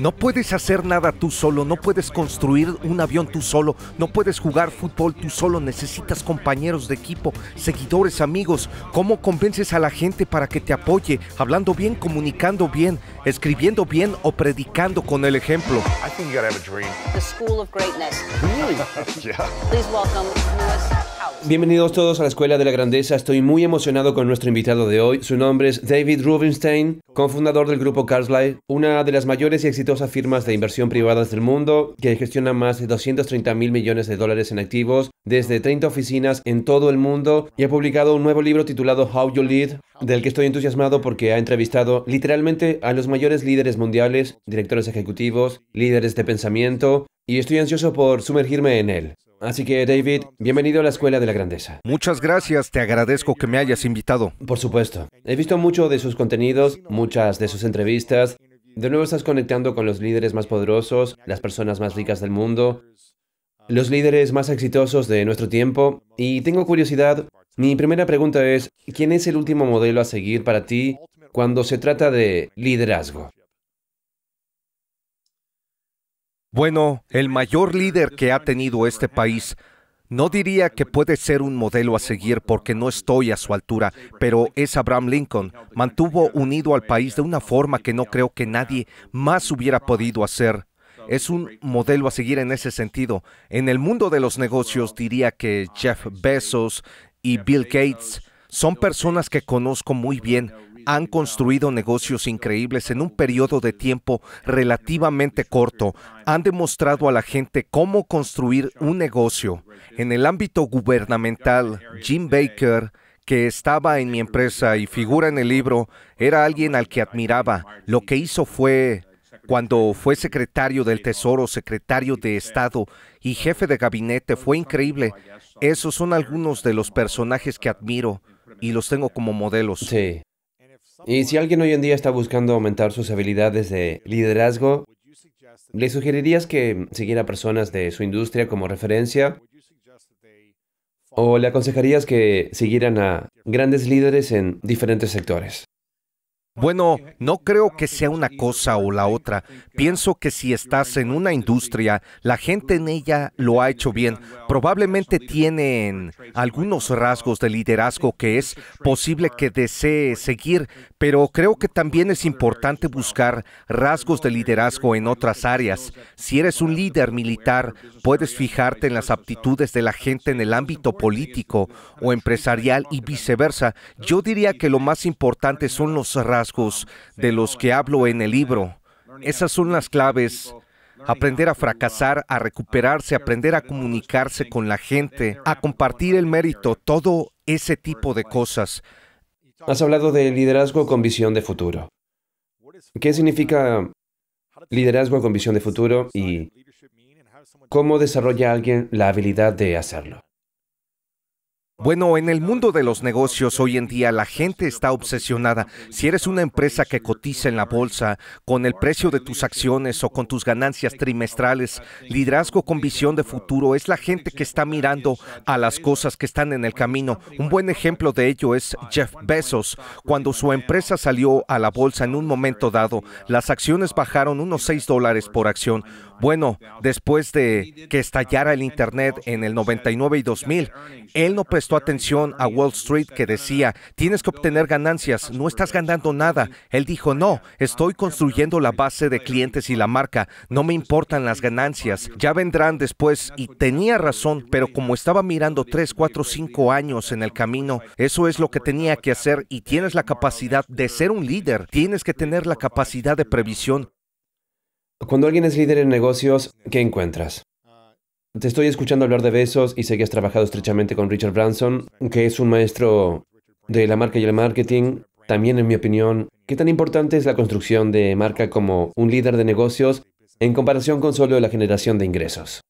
No puedes hacer nada tú solo, no puedes construir un avión tú solo, no puedes jugar fútbol tú solo, necesitas compañeros de equipo, seguidores, amigos. ¿Cómo convences a la gente para que te apoye? Hablando bien, comunicando bien, escribiendo bien o predicando con el ejemplo. dream. Please welcome Bienvenidos todos a la Escuela de la Grandeza. Estoy muy emocionado con nuestro invitado de hoy. Su nombre es David Rubinstein, cofundador del grupo Carlyle, una de las mayores y exitosas firmas de inversión privadas del mundo, que gestiona más de 230 mil millones de dólares en activos desde 30 oficinas en todo el mundo y ha publicado un nuevo libro titulado How You Lead, del que estoy entusiasmado porque ha entrevistado literalmente a los mayores líderes mundiales, directores ejecutivos, líderes de pensamiento, y estoy ansioso por sumergirme en él. Así que, David, bienvenido a la Escuela de la Grandeza. Muchas gracias, te agradezco que me hayas invitado. Por supuesto. He visto mucho de sus contenidos, muchas de sus entrevistas. De nuevo estás conectando con los líderes más poderosos, las personas más ricas del mundo, los líderes más exitosos de nuestro tiempo. Y tengo curiosidad, mi primera pregunta es, ¿quién es el último modelo a seguir para ti cuando se trata de liderazgo? Bueno, el mayor líder que ha tenido este país, no diría que puede ser un modelo a seguir porque no estoy a su altura, pero es Abraham Lincoln. Mantuvo unido al país de una forma que no creo que nadie más hubiera podido hacer. Es un modelo a seguir en ese sentido. En el mundo de los negocios diría que Jeff Bezos y Bill Gates son personas que conozco muy bien, han construido negocios increíbles en un periodo de tiempo relativamente corto. Han demostrado a la gente cómo construir un negocio. En el ámbito gubernamental, Jim Baker que estaba en mi empresa y figura en el libro, era alguien al que admiraba. Lo que hizo fue, cuando fue secretario del Tesoro, secretario de Estado y jefe de gabinete, fue increíble. Esos son algunos de los personajes que admiro y los tengo como modelos. Sí. Y si alguien hoy en día está buscando aumentar sus habilidades de liderazgo, ¿le sugerirías que siguiera personas de su industria como referencia? ¿O le aconsejarías que siguieran a grandes líderes en diferentes sectores? Bueno, no creo que sea una cosa o la otra. Pienso que si estás en una industria, la gente en ella lo ha hecho bien. Probablemente tienen algunos rasgos de liderazgo que es posible que desee seguir, pero creo que también es importante buscar rasgos de liderazgo en otras áreas. Si eres un líder militar, puedes fijarte en las aptitudes de la gente en el ámbito político o empresarial y viceversa. Yo diría que lo más importante son los rasgos de los que hablo en el libro. Esas son las claves. Aprender a fracasar, a recuperarse, aprender a comunicarse con la gente, a compartir el mérito, todo ese tipo de cosas. Has hablado de liderazgo con visión de futuro. ¿Qué significa liderazgo con visión de futuro y cómo desarrolla alguien la habilidad de hacerlo? Bueno, en el mundo de los negocios hoy en día la gente está obsesionada. Si eres una empresa que cotiza en la bolsa, con el precio de tus acciones o con tus ganancias trimestrales, liderazgo con visión de futuro es la gente que está mirando a las cosas que están en el camino. Un buen ejemplo de ello es Jeff Bezos. Cuando su empresa salió a la bolsa en un momento dado, las acciones bajaron unos 6 dólares por acción. Bueno, después de que estallara el Internet en el 99 y 2000, él no prestó atención a Wall Street que decía, tienes que obtener ganancias, no estás ganando nada. Él dijo, no, estoy construyendo la base de clientes y la marca, no me importan las ganancias, ya vendrán después. Y tenía razón, pero como estaba mirando 3, 4, 5 años en el camino, eso es lo que tenía que hacer y tienes la capacidad de ser un líder, tienes que tener la capacidad de previsión cuando alguien es líder en negocios, ¿qué encuentras? Te estoy escuchando hablar de besos y sé que has trabajado estrechamente con Richard Branson, que es un maestro de la marca y el marketing. También, en mi opinión, ¿qué tan importante es la construcción de marca como un líder de negocios en comparación con solo la generación de ingresos?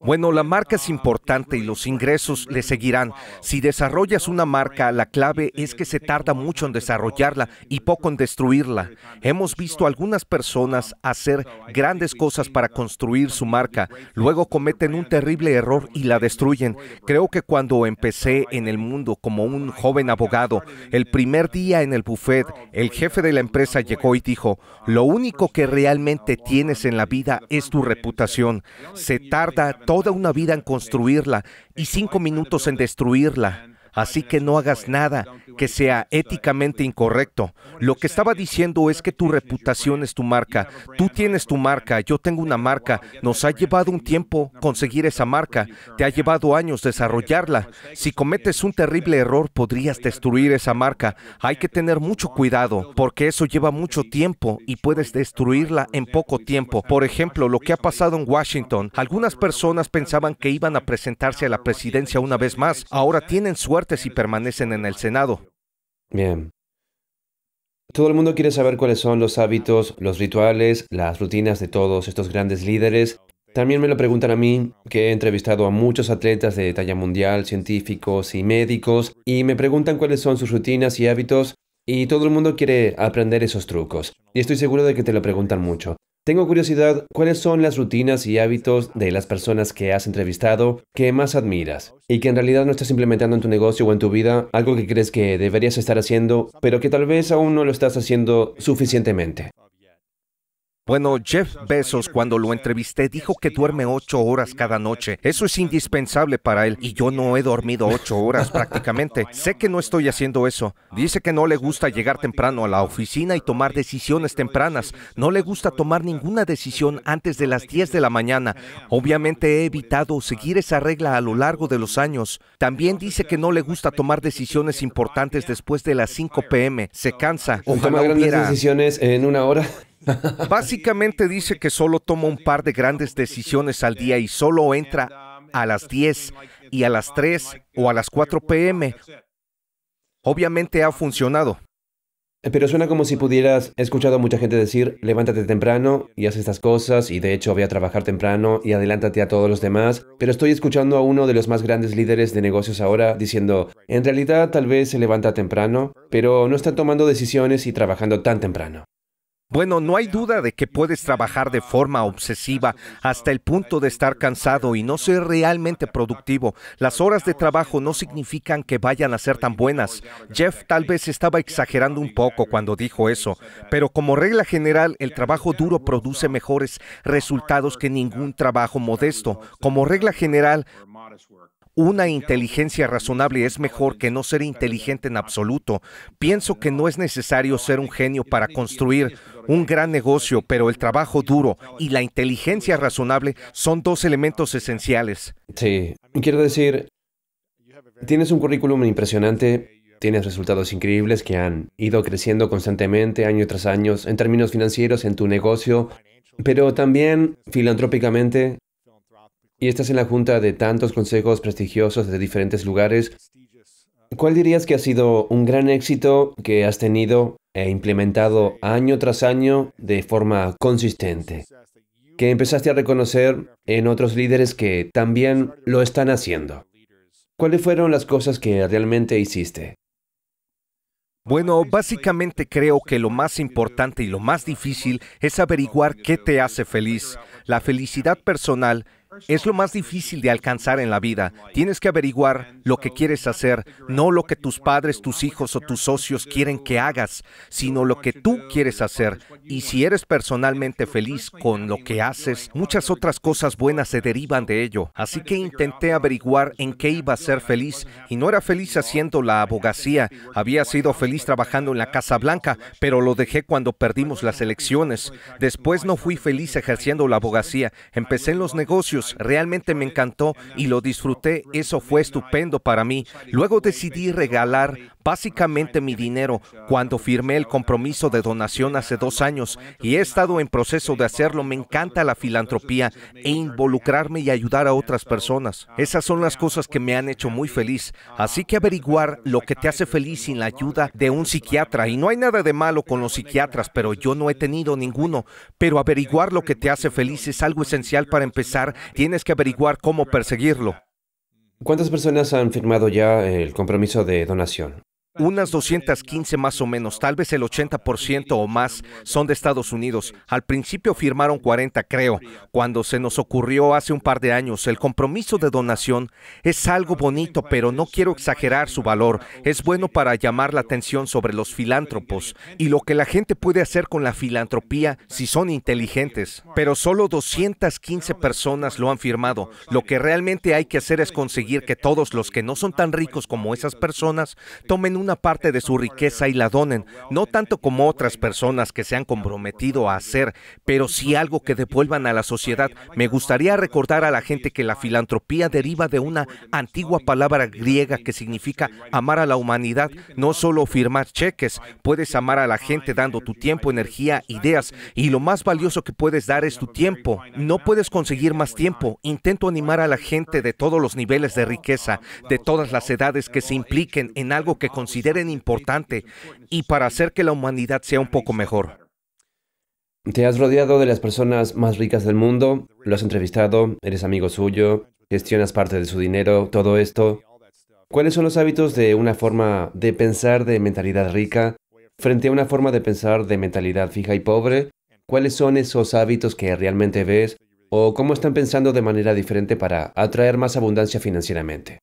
Bueno, la marca es importante y los ingresos le seguirán. Si desarrollas una marca, la clave es que se tarda mucho en desarrollarla y poco en destruirla. Hemos visto algunas personas hacer grandes cosas para construir su marca, luego cometen un terrible error y la destruyen. Creo que cuando empecé en el mundo como un joven abogado, el primer día en el buffet, el jefe de la empresa llegó y dijo, lo único que realmente tienes en la vida es tu reputación. Se tarda toda una vida en construirla y cinco minutos en destruirla. Así que no hagas nada que sea éticamente incorrecto. Lo que estaba diciendo es que tu reputación es tu marca. Tú tienes tu marca, yo tengo una marca. Nos ha llevado un tiempo conseguir esa marca. Te ha llevado años desarrollarla. Si cometes un terrible error, podrías destruir esa marca. Hay que tener mucho cuidado porque eso lleva mucho tiempo y puedes destruirla en poco tiempo. Por ejemplo, lo que ha pasado en Washington. Algunas personas pensaban que iban a presentarse a la presidencia una vez más. Ahora tienen suerte si permanecen en el Senado. Bien. Todo el mundo quiere saber cuáles son los hábitos, los rituales, las rutinas de todos estos grandes líderes. También me lo preguntan a mí, que he entrevistado a muchos atletas de talla mundial, científicos y médicos, y me preguntan cuáles son sus rutinas y hábitos, y todo el mundo quiere aprender esos trucos. Y estoy seguro de que te lo preguntan mucho. Tengo curiosidad, ¿cuáles son las rutinas y hábitos de las personas que has entrevistado que más admiras y que en realidad no estás implementando en tu negocio o en tu vida algo que crees que deberías estar haciendo, pero que tal vez aún no lo estás haciendo suficientemente? Bueno, Jeff Bezos cuando lo entrevisté dijo que duerme ocho horas cada noche. Eso es indispensable para él y yo no he dormido ocho horas prácticamente. Sé que no estoy haciendo eso. Dice que no le gusta llegar temprano a la oficina y tomar decisiones tempranas. No le gusta tomar ninguna decisión antes de las 10 de la mañana. Obviamente he evitado seguir esa regla a lo largo de los años. También dice que no le gusta tomar decisiones importantes después de las 5 pm. Se cansa. Ojalá grandes decisiones en una hora. Básicamente dice que solo toma un par de grandes decisiones al día y solo entra a las 10 y a las 3 o a las 4 pm. Obviamente ha funcionado. Eh, pero suena como si pudieras, he escuchado a mucha gente decir, levántate temprano y haz estas cosas, y de hecho voy a trabajar temprano y adelántate a todos los demás, pero estoy escuchando a uno de los más grandes líderes de negocios ahora diciendo, en realidad tal vez se levanta temprano, pero no está tomando decisiones y trabajando tan temprano. Bueno, no hay duda de que puedes trabajar de forma obsesiva hasta el punto de estar cansado y no ser realmente productivo. Las horas de trabajo no significan que vayan a ser tan buenas. Jeff tal vez estaba exagerando un poco cuando dijo eso, pero como regla general, el trabajo duro produce mejores resultados que ningún trabajo modesto. Como regla general, una inteligencia razonable es mejor que no ser inteligente en absoluto. Pienso que no es necesario ser un genio para construir un gran negocio, pero el trabajo duro y la inteligencia razonable son dos elementos esenciales. Sí, quiero decir, tienes un currículum impresionante, tienes resultados increíbles que han ido creciendo constantemente año tras año en términos financieros, en tu negocio, pero también filantrópicamente y estás en la junta de tantos consejos prestigiosos de diferentes lugares, ¿cuál dirías que ha sido un gran éxito que has tenido e implementado año tras año de forma consistente? Que empezaste a reconocer en otros líderes que también lo están haciendo. ¿Cuáles fueron las cosas que realmente hiciste? Bueno, básicamente creo que lo más importante y lo más difícil es averiguar qué te hace feliz. La felicidad personal es lo más difícil de alcanzar en la vida. Tienes que averiguar lo que quieres hacer, no lo que tus padres, tus hijos o tus socios quieren que hagas, sino lo que tú quieres hacer. Y si eres personalmente feliz con lo que haces, muchas otras cosas buenas se derivan de ello. Así que intenté averiguar en qué iba a ser feliz y no era feliz haciendo la abogacía. Había sido feliz trabajando en la Casa Blanca, pero lo dejé cuando perdimos las elecciones. Después no fui feliz ejerciendo la abogacía. Empecé en los negocios Realmente me encantó y lo disfruté. Eso fue estupendo para mí. Luego decidí regalar básicamente mi dinero cuando firmé el compromiso de donación hace dos años y he estado en proceso de hacerlo. Me encanta la filantropía e involucrarme y ayudar a otras personas. Esas son las cosas que me han hecho muy feliz. Así que averiguar lo que te hace feliz sin la ayuda de un psiquiatra. Y no hay nada de malo con los psiquiatras, pero yo no he tenido ninguno. Pero averiguar lo que te hace feliz es algo esencial para empezar Tienes que averiguar cómo perseguirlo. ¿Cuántas personas han firmado ya el compromiso de donación? Unas 215 más o menos, tal vez el 80% o más son de Estados Unidos. Al principio firmaron 40, creo. Cuando se nos ocurrió hace un par de años, el compromiso de donación es algo bonito, pero no quiero exagerar su valor. Es bueno para llamar la atención sobre los filántropos y lo que la gente puede hacer con la filantropía si son inteligentes. Pero solo 215 personas lo han firmado. Lo que realmente hay que hacer es conseguir que todos los que no son tan ricos como esas personas tomen un parte de su riqueza y la donen, no tanto como otras personas que se han comprometido a hacer, pero sí algo que devuelvan a la sociedad. Me gustaría recordar a la gente que la filantropía deriva de una antigua palabra griega que significa amar a la humanidad, no solo firmar cheques, puedes amar a la gente dando tu tiempo, energía, ideas, y lo más valioso que puedes dar es tu tiempo. No puedes conseguir más tiempo. Intento animar a la gente de todos los niveles de riqueza, de todas las edades que se impliquen en algo que consideren importante y para hacer que la humanidad sea un poco mejor. Te has rodeado de las personas más ricas del mundo, lo has entrevistado, eres amigo suyo, gestionas parte de su dinero, todo esto. ¿Cuáles son los hábitos de una forma de pensar de mentalidad rica frente a una forma de pensar de mentalidad fija y pobre? ¿Cuáles son esos hábitos que realmente ves o cómo están pensando de manera diferente para atraer más abundancia financieramente?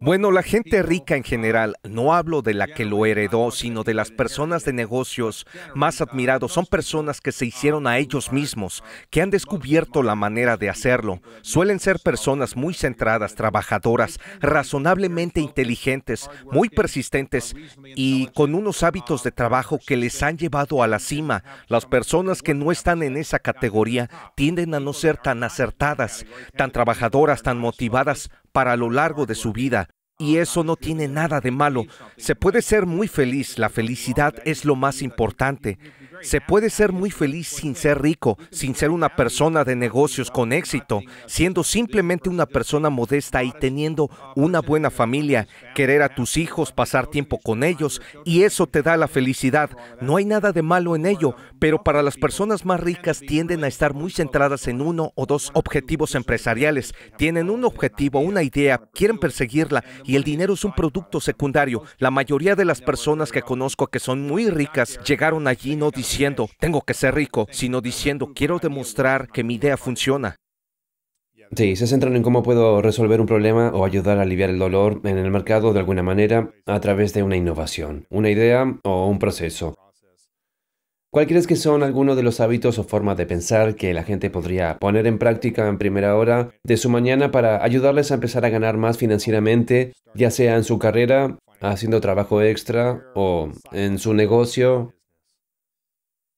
Bueno, la gente rica en general, no hablo de la que lo heredó, sino de las personas de negocios más admirados, son personas que se hicieron a ellos mismos, que han descubierto la manera de hacerlo. Suelen ser personas muy centradas, trabajadoras, razonablemente inteligentes, muy persistentes y con unos hábitos de trabajo que les han llevado a la cima. Las personas que no están en esa categoría tienden a no ser tan acertadas, tan trabajadoras, tan motivadas, para lo largo de su vida. Y eso no tiene nada de malo. Se puede ser muy feliz. La felicidad es lo más importante. Se puede ser muy feliz sin ser rico, sin ser una persona de negocios con éxito, siendo simplemente una persona modesta y teniendo una buena familia, querer a tus hijos, pasar tiempo con ellos, y eso te da la felicidad. No hay nada de malo en ello, pero para las personas más ricas tienden a estar muy centradas en uno o dos objetivos empresariales. Tienen un objetivo, una idea, quieren perseguirla y el dinero es un producto secundario. La mayoría de las personas que conozco que son muy ricas llegaron allí no disfrutando, diciendo, tengo que ser rico, sino diciendo, quiero demostrar que mi idea funciona. Sí, se centran en cómo puedo resolver un problema o ayudar a aliviar el dolor en el mercado de alguna manera a través de una innovación, una idea o un proceso. ¿Cuál crees que son algunos de los hábitos o formas de pensar que la gente podría poner en práctica en primera hora de su mañana para ayudarles a empezar a ganar más financieramente, ya sea en su carrera, haciendo trabajo extra o en su negocio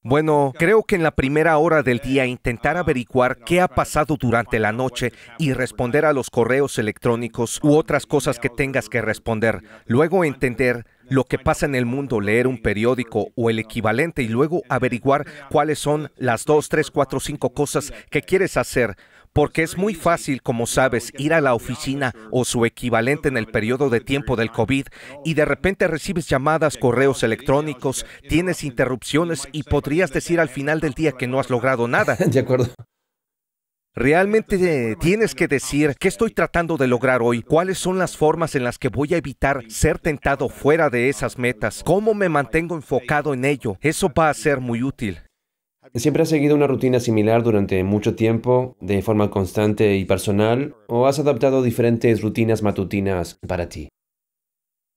bueno, creo que en la primera hora del día intentar averiguar qué ha pasado durante la noche y responder a los correos electrónicos u otras cosas que tengas que responder. Luego entender lo que pasa en el mundo, leer un periódico o el equivalente y luego averiguar cuáles son las dos, tres, cuatro, cinco cosas que quieres hacer porque es muy fácil, como sabes, ir a la oficina o su equivalente en el periodo de tiempo del COVID y de repente recibes llamadas, correos electrónicos, tienes interrupciones y podrías decir al final del día que no has logrado nada. De acuerdo. Realmente eh, tienes que decir qué estoy tratando de lograr hoy, cuáles son las formas en las que voy a evitar ser tentado fuera de esas metas, cómo me mantengo enfocado en ello. Eso va a ser muy útil. ¿Siempre has seguido una rutina similar durante mucho tiempo, de forma constante y personal, o has adaptado diferentes rutinas matutinas para ti?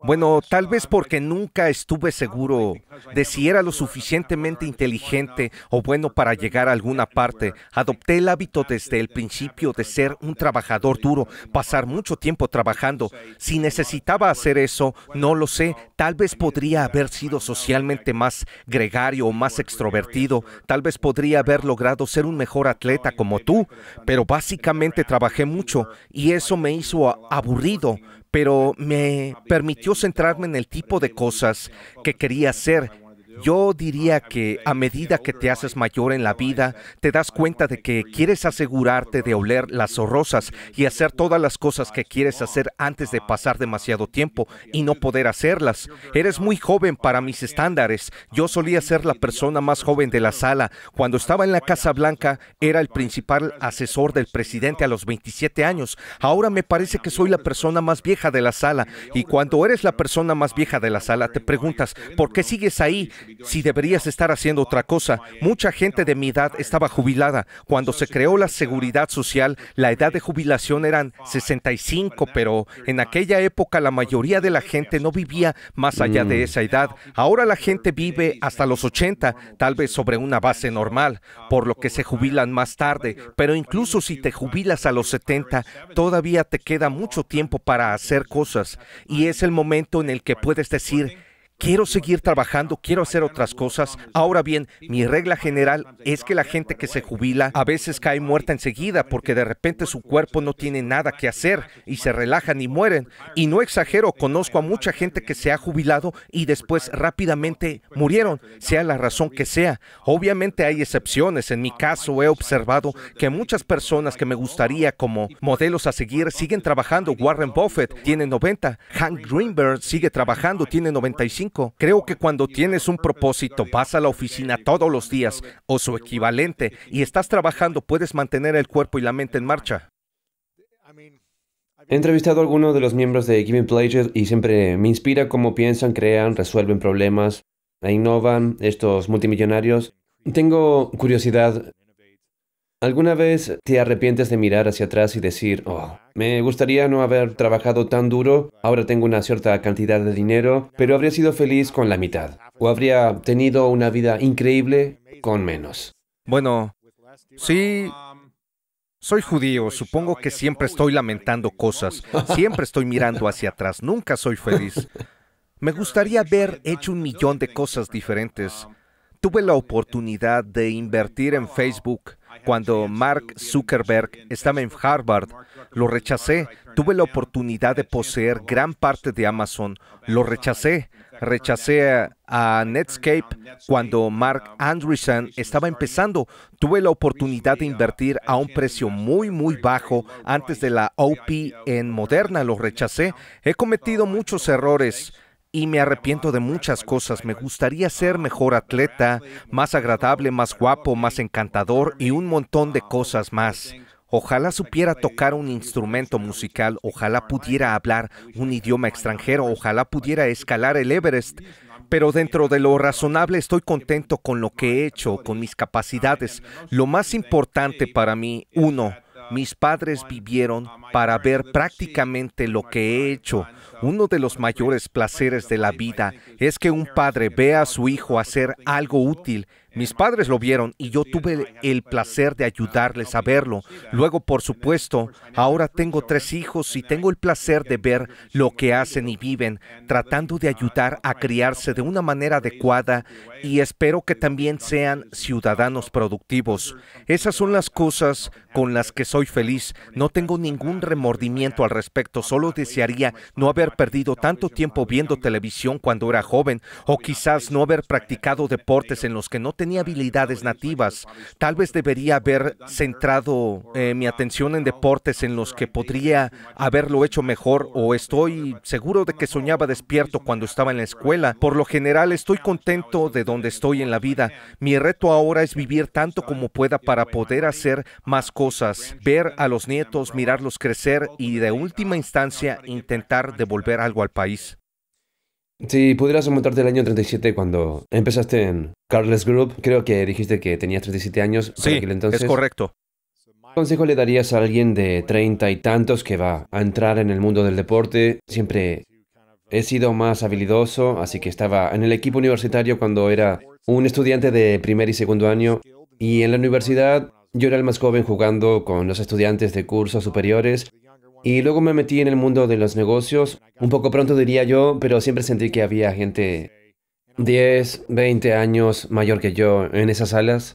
Bueno, tal vez porque nunca estuve seguro de si era lo suficientemente inteligente o bueno para llegar a alguna parte, adopté el hábito desde el principio de ser un trabajador duro, pasar mucho tiempo trabajando. Si necesitaba hacer eso, no lo sé, tal vez podría haber sido socialmente más gregario o más extrovertido, tal vez podría haber logrado ser un mejor atleta como tú, pero básicamente trabajé mucho y eso me hizo aburrido, pero me permitió centrarme en el tipo de cosas que quería hacer yo diría que a medida que te haces mayor en la vida, te das cuenta de que quieres asegurarte de oler las rosas y hacer todas las cosas que quieres hacer antes de pasar demasiado tiempo y no poder hacerlas. Eres muy joven para mis estándares. Yo solía ser la persona más joven de la sala. Cuando estaba en la Casa Blanca, era el principal asesor del presidente a los 27 años. Ahora me parece que soy la persona más vieja de la sala. Y cuando eres la persona más vieja de la sala, te preguntas, ¿por qué sigues ahí? si deberías estar haciendo otra cosa. Mucha gente de mi edad estaba jubilada. Cuando se creó la seguridad social, la edad de jubilación eran 65, pero en aquella época la mayoría de la gente no vivía más allá de mm. esa edad. Ahora la gente vive hasta los 80, tal vez sobre una base normal, por lo que se jubilan más tarde, pero incluso si te jubilas a los 70, todavía te queda mucho tiempo para hacer cosas y es el momento en el que puedes decir, quiero seguir trabajando, quiero hacer otras cosas. Ahora bien, mi regla general es que la gente que se jubila a veces cae muerta enseguida porque de repente su cuerpo no tiene nada que hacer y se relajan y mueren. Y no exagero, conozco a mucha gente que se ha jubilado y después rápidamente murieron, sea la razón que sea. Obviamente hay excepciones. En mi caso he observado que muchas personas que me gustaría como modelos a seguir siguen trabajando. Warren Buffett tiene 90, Hank Greenberg sigue trabajando, tiene 95 Creo que cuando tienes un propósito, vas a la oficina todos los días o su equivalente y estás trabajando, puedes mantener el cuerpo y la mente en marcha. He entrevistado a algunos de los miembros de Giving Pledge, y siempre me inspira cómo piensan, crean, resuelven problemas, e innovan estos multimillonarios. Tengo curiosidad, ¿Alguna vez te arrepientes de mirar hacia atrás y decir, oh, me gustaría no haber trabajado tan duro, ahora tengo una cierta cantidad de dinero, pero habría sido feliz con la mitad, o habría tenido una vida increíble con menos? Bueno, sí, soy judío, supongo que siempre estoy lamentando cosas, siempre estoy mirando hacia atrás, nunca soy feliz. Me gustaría haber hecho un millón de cosas diferentes. Tuve la oportunidad de invertir en Facebook cuando Mark Zuckerberg estaba en Harvard, lo rechacé. Tuve la oportunidad de poseer gran parte de Amazon. Lo rechacé. Rechacé a Netscape cuando Mark Andreessen estaba empezando. Tuve la oportunidad de invertir a un precio muy, muy bajo antes de la OP en Moderna. Lo rechacé. He cometido muchos errores y me arrepiento de muchas cosas. Me gustaría ser mejor atleta, más agradable, más guapo, más encantador y un montón de cosas más. Ojalá supiera tocar un instrumento musical, ojalá pudiera hablar un idioma extranjero, ojalá pudiera escalar el Everest. Pero dentro de lo razonable estoy contento con lo que he hecho, con mis capacidades. Lo más importante para mí, uno, mis padres vivieron para ver prácticamente lo que he hecho. Uno de los mayores placeres de la vida es que un padre vea a su hijo hacer algo útil mis padres lo vieron y yo tuve el placer de ayudarles a verlo. Luego, por supuesto, ahora tengo tres hijos y tengo el placer de ver lo que hacen y viven, tratando de ayudar a criarse de una manera adecuada y espero que también sean ciudadanos productivos. Esas son las cosas con las que soy feliz. No tengo ningún remordimiento al respecto, solo desearía no haber perdido tanto tiempo viendo televisión cuando era joven o quizás no haber practicado deportes en los que no te tenía habilidades nativas. Tal vez debería haber centrado eh, mi atención en deportes en los que podría haberlo hecho mejor o estoy seguro de que soñaba despierto cuando estaba en la escuela. Por lo general estoy contento de donde estoy en la vida. Mi reto ahora es vivir tanto como pueda para poder hacer más cosas, ver a los nietos, mirarlos crecer y de última instancia intentar devolver algo al país. Si pudieras remontarte el año 37 cuando empezaste en Carles Group, creo que dijiste que tenías 37 años. Sí, aquel entonces. es correcto. ¿Qué consejo le darías a alguien de 30 y tantos que va a entrar en el mundo del deporte? Siempre he sido más habilidoso, así que estaba en el equipo universitario cuando era un estudiante de primer y segundo año. Y en la universidad yo era el más joven jugando con los estudiantes de cursos superiores y luego me metí en el mundo de los negocios, un poco pronto diría yo, pero siempre sentí que había gente 10, 20 años mayor que yo en esas salas.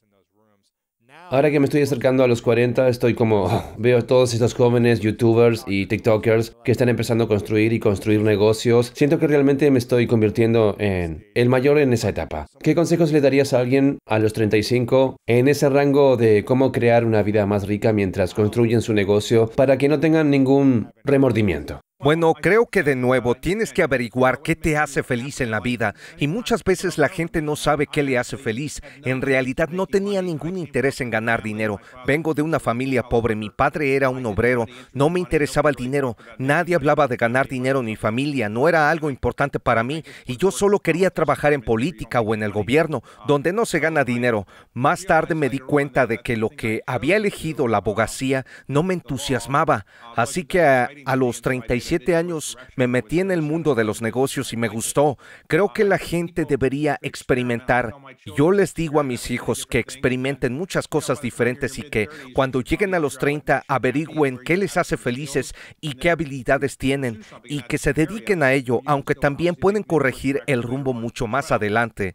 Ahora que me estoy acercando a los 40, estoy como, veo a todos estos jóvenes youtubers y tiktokers que están empezando a construir y construir negocios. Siento que realmente me estoy convirtiendo en el mayor en esa etapa. ¿Qué consejos le darías a alguien a los 35 en ese rango de cómo crear una vida más rica mientras construyen su negocio para que no tengan ningún remordimiento? Bueno, creo que de nuevo tienes que averiguar qué te hace feliz en la vida y muchas veces la gente no sabe qué le hace feliz. En realidad no tenía ningún interés en ganar dinero. Vengo de una familia pobre, mi padre era un obrero, no me interesaba el dinero, nadie hablaba de ganar dinero ni familia, no era algo importante para mí y yo solo quería trabajar en política o en el gobierno, donde no se gana dinero. Más tarde me di cuenta de que lo que había elegido, la abogacía, no me entusiasmaba, así que a, a los 35 años me metí en el mundo de los negocios y me gustó. Creo que la gente debería experimentar. Yo les digo a mis hijos que experimenten muchas cosas diferentes y que cuando lleguen a los 30 averigüen qué les hace felices y qué habilidades tienen y que se dediquen a ello, aunque también pueden corregir el rumbo mucho más adelante.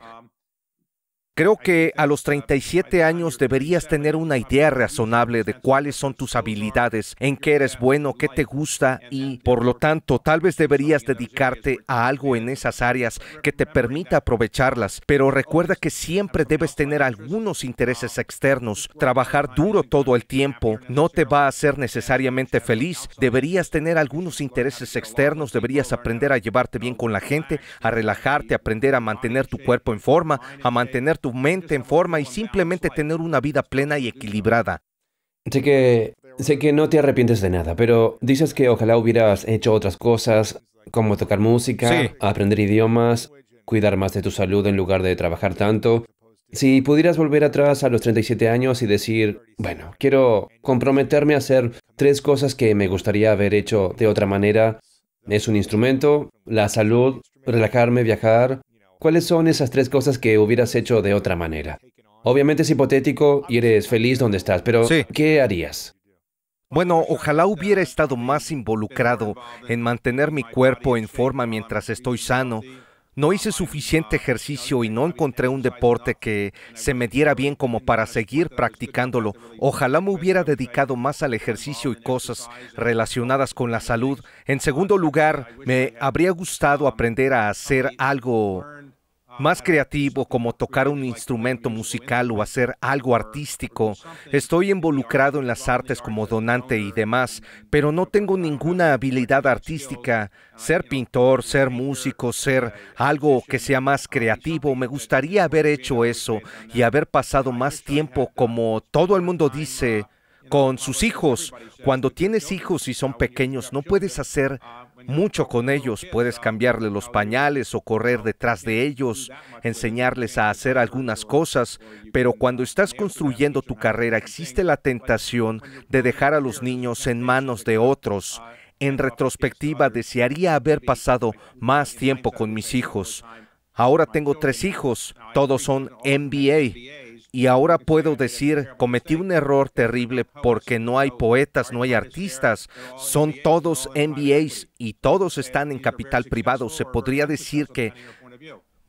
Creo que a los 37 años deberías tener una idea razonable de cuáles son tus habilidades, en qué eres bueno, qué te gusta y, por lo tanto, tal vez deberías dedicarte a algo en esas áreas que te permita aprovecharlas. Pero recuerda que siempre debes tener algunos intereses externos. Trabajar duro todo el tiempo no te va a hacer necesariamente feliz. Deberías tener algunos intereses externos, deberías aprender a llevarte bien con la gente, a relajarte, aprender a mantener tu cuerpo en forma, a mantener tu mente en forma y simplemente tener una vida plena y equilibrada. Sé que, sé que no te arrepientes de nada, pero dices que ojalá hubieras hecho otras cosas, como tocar música, aprender idiomas, cuidar más de tu salud en lugar de trabajar tanto. Si pudieras volver atrás a los 37 años y decir, bueno, quiero comprometerme a hacer tres cosas que me gustaría haber hecho de otra manera, es un instrumento, la salud, relajarme, viajar, ¿Cuáles son esas tres cosas que hubieras hecho de otra manera? Obviamente es hipotético y eres feliz donde estás, pero ¿qué harías? Bueno, ojalá hubiera estado más involucrado en mantener mi cuerpo en forma mientras estoy sano. No hice suficiente ejercicio y no encontré un deporte que se me diera bien como para seguir practicándolo. Ojalá me hubiera dedicado más al ejercicio y cosas relacionadas con la salud. En segundo lugar, me habría gustado aprender a hacer algo más creativo como tocar un instrumento musical o hacer algo artístico. Estoy involucrado en las artes como donante y demás, pero no tengo ninguna habilidad artística. Ser pintor, ser músico, ser algo que sea más creativo, me gustaría haber hecho eso y haber pasado más tiempo como todo el mundo dice con sus hijos. Cuando tienes hijos y son pequeños, no puedes hacer mucho con ellos. Puedes cambiarle los pañales o correr detrás de ellos, enseñarles a hacer algunas cosas, pero cuando estás construyendo tu carrera existe la tentación de dejar a los niños en manos de otros. En retrospectiva, desearía haber pasado más tiempo con mis hijos. Ahora tengo tres hijos, todos son MBA. Y ahora puedo decir, cometí un error terrible porque no hay poetas, no hay artistas, son todos MBAs y todos están en capital privado. Se podría decir que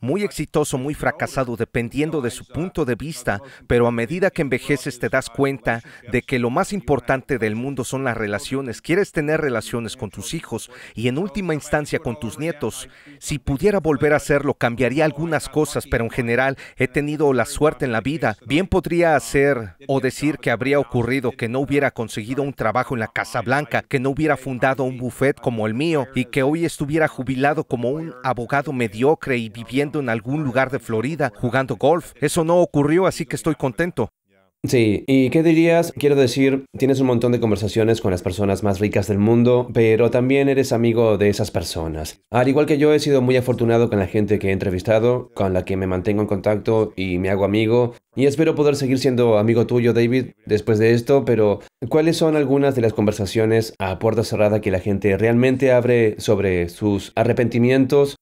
muy exitoso, muy fracasado, dependiendo de su punto de vista, pero a medida que envejeces te das cuenta de que lo más importante del mundo son las relaciones. Quieres tener relaciones con tus hijos y en última instancia con tus nietos. Si pudiera volver a hacerlo, cambiaría algunas cosas, pero en general he tenido la suerte en la vida. Bien podría hacer o decir que habría ocurrido que no hubiera conseguido un trabajo en la Casa Blanca, que no hubiera fundado un buffet como el mío y que hoy estuviera jubilado como un abogado mediocre y viviendo en algún lugar de Florida jugando golf. Eso no ocurrió, así que estoy contento. Sí, ¿y qué dirías? Quiero decir, tienes un montón de conversaciones con las personas más ricas del mundo, pero también eres amigo de esas personas. Al igual que yo he sido muy afortunado con la gente que he entrevistado, con la que me mantengo en contacto y me hago amigo, y espero poder seguir siendo amigo tuyo, David, después de esto, pero ¿cuáles son algunas de las conversaciones a puerta cerrada que la gente realmente abre sobre sus arrepentimientos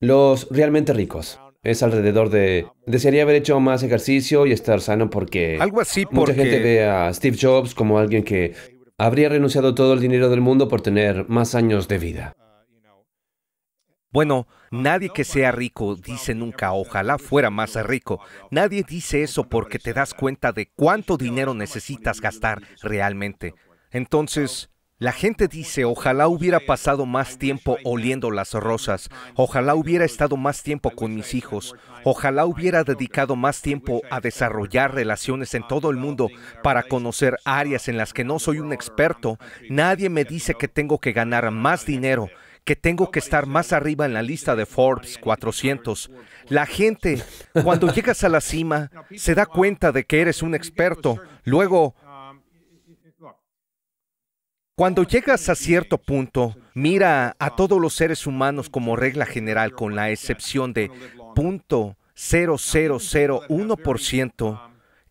los realmente ricos. Es alrededor de... Desearía haber hecho más ejercicio y estar sano porque... Algo así porque... Mucha gente ve a Steve Jobs como alguien que habría renunciado todo el dinero del mundo por tener más años de vida. Bueno, nadie que sea rico dice nunca, ojalá fuera más rico. Nadie dice eso porque te das cuenta de cuánto dinero necesitas gastar realmente. Entonces, la gente dice, ojalá hubiera pasado más tiempo oliendo las rosas, ojalá hubiera estado más tiempo con mis hijos, ojalá hubiera dedicado más tiempo a desarrollar relaciones en todo el mundo para conocer áreas en las que no soy un experto. Nadie me dice que tengo que ganar más dinero, que tengo que estar más arriba en la lista de Forbes 400. La gente, cuando llegas a la cima, se da cuenta de que eres un experto. Luego, cuando llegas a cierto punto, mira a todos los seres humanos como regla general, con la excepción de punto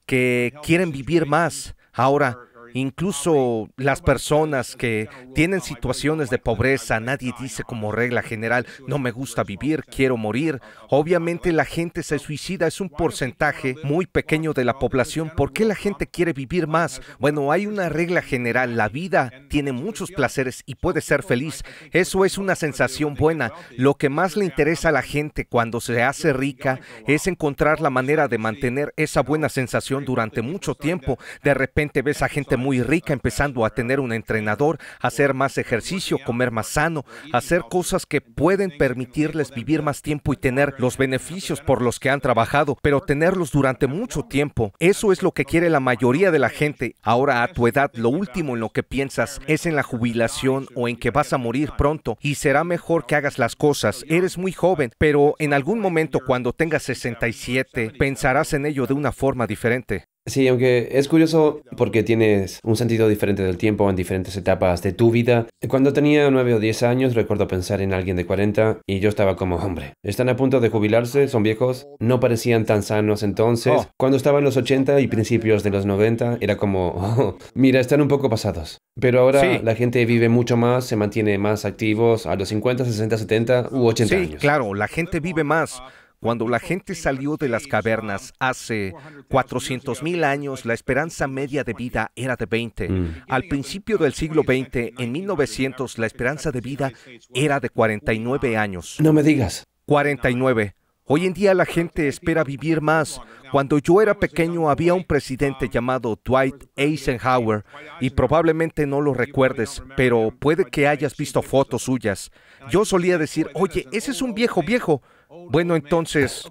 que quieren vivir más. Ahora, Incluso las personas que tienen situaciones de pobreza, nadie dice como regla general, no me gusta vivir, quiero morir. Obviamente la gente se suicida, es un porcentaje muy pequeño de la población. ¿Por qué la gente quiere vivir más? Bueno, hay una regla general, la vida tiene muchos placeres y puede ser feliz. Eso es una sensación buena. Lo que más le interesa a la gente cuando se hace rica es encontrar la manera de mantener esa buena sensación durante mucho tiempo. De repente ves a gente muy rica, empezando a tener un entrenador, hacer más ejercicio, comer más sano, hacer cosas que pueden permitirles vivir más tiempo y tener los beneficios por los que han trabajado, pero tenerlos durante mucho tiempo. Eso es lo que quiere la mayoría de la gente. Ahora a tu edad, lo último en lo que piensas es en la jubilación o en que vas a morir pronto y será mejor que hagas las cosas. Eres muy joven, pero en algún momento cuando tengas 67 pensarás en ello de una forma diferente. Sí, aunque es curioso porque tienes un sentido diferente del tiempo en diferentes etapas de tu vida. Cuando tenía 9 o 10 años recuerdo pensar en alguien de 40 y yo estaba como, hombre, están a punto de jubilarse, son viejos, no parecían tan sanos entonces. Oh. Cuando estaba en los 80 y principios de los 90 era como, oh, mira, están un poco pasados. Pero ahora la gente vive mucho más, se mantiene más activos a los 50, 60, 70 u 80 sí, Claro, la gente vive más. Cuando la gente salió de las cavernas hace 400,000 mil años, la esperanza media de vida era de 20. Mm. Al principio del siglo XX, en 1900, la esperanza de vida era de 49 años. No me digas. 49. Hoy en día la gente espera vivir más. Cuando yo era pequeño había un presidente llamado Dwight Eisenhower y probablemente no lo recuerdes, pero puede que hayas visto fotos suyas. Yo solía decir, oye, ese es un viejo viejo. Bueno, entonces...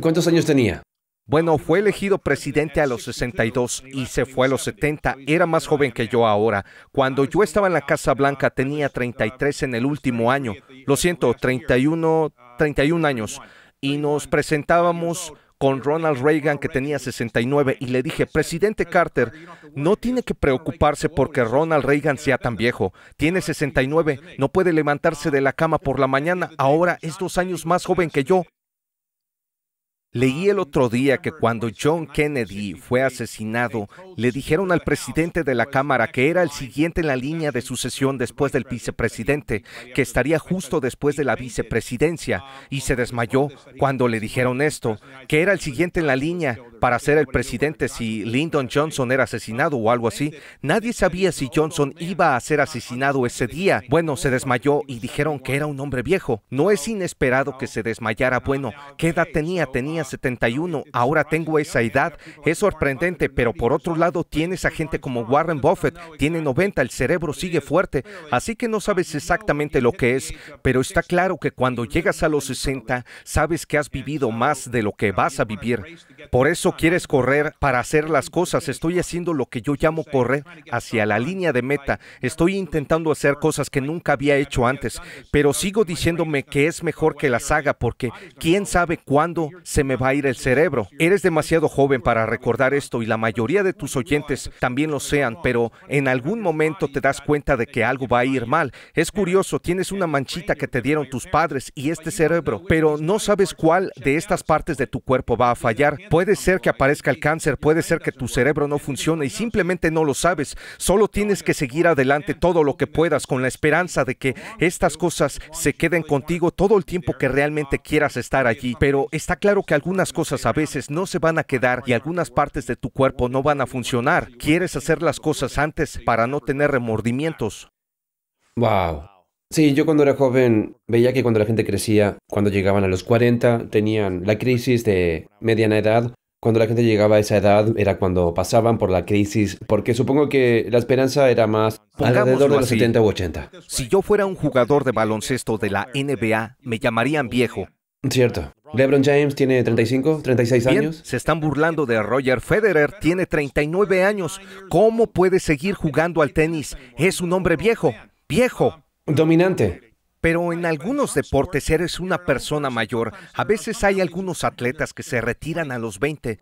¿Cuántos años tenía? Bueno, fue elegido presidente a los 62 y se fue a los 70. Era más joven que yo ahora. Cuando yo estaba en la Casa Blanca tenía 33 en el último año. Lo siento, 31, años. Y nos presentábamos con Ronald Reagan que tenía 69 y le dije, presidente Carter, no tiene que preocuparse porque Ronald Reagan sea tan viejo. Tiene 69, no puede levantarse de la cama por la mañana, ahora es dos años más joven que yo Leí el otro día que cuando John Kennedy fue asesinado, le dijeron al presidente de la Cámara que era el siguiente en la línea de sucesión después del vicepresidente, que estaría justo después de la vicepresidencia, y se desmayó cuando le dijeron esto, que era el siguiente en la línea para ser el presidente si Lyndon Johnson era asesinado o algo así. Nadie sabía si Johnson iba a ser asesinado ese día. Bueno, se desmayó y dijeron que era un hombre viejo. No es inesperado que se desmayara. Bueno, ¿qué edad tenía? Tenía 71, ahora tengo esa edad. Es sorprendente, pero por otro lado tienes a gente como Warren Buffett, tiene 90, el cerebro sigue fuerte, así que no sabes exactamente lo que es, pero está claro que cuando llegas a los 60, sabes que has vivido más de lo que vas a vivir. Por eso quieres correr para hacer las cosas. Estoy haciendo lo que yo llamo correr hacia la línea de meta. Estoy intentando hacer cosas que nunca había hecho antes, pero sigo diciéndome que es mejor que las haga porque quién sabe cuándo se me me va a ir el cerebro. Eres demasiado joven para recordar esto y la mayoría de tus oyentes también lo sean, pero en algún momento te das cuenta de que algo va a ir mal. Es curioso, tienes una manchita que te dieron tus padres y este cerebro, pero no sabes cuál de estas partes de tu cuerpo va a fallar. Puede ser que aparezca el cáncer, puede ser que tu cerebro no funcione y simplemente no lo sabes. Solo tienes que seguir adelante todo lo que puedas con la esperanza de que estas cosas se queden contigo todo el tiempo que realmente quieras estar allí. Pero está claro que algunas cosas a veces no se van a quedar y algunas partes de tu cuerpo no van a funcionar. Quieres hacer las cosas antes para no tener remordimientos. Wow. Sí, yo cuando era joven veía que cuando la gente crecía, cuando llegaban a los 40, tenían la crisis de mediana edad. Cuando la gente llegaba a esa edad era cuando pasaban por la crisis, porque supongo que la esperanza era más alrededor de los 70 u 80. Si yo fuera un jugador de baloncesto de la NBA, me llamarían viejo, Cierto. LeBron James tiene 35, 36 años. Se están burlando de Roger Federer, tiene 39 años. ¿Cómo puede seguir jugando al tenis? Es un hombre viejo, viejo. Dominante. Pero en algunos deportes eres una persona mayor. A veces hay algunos atletas que se retiran a los 20.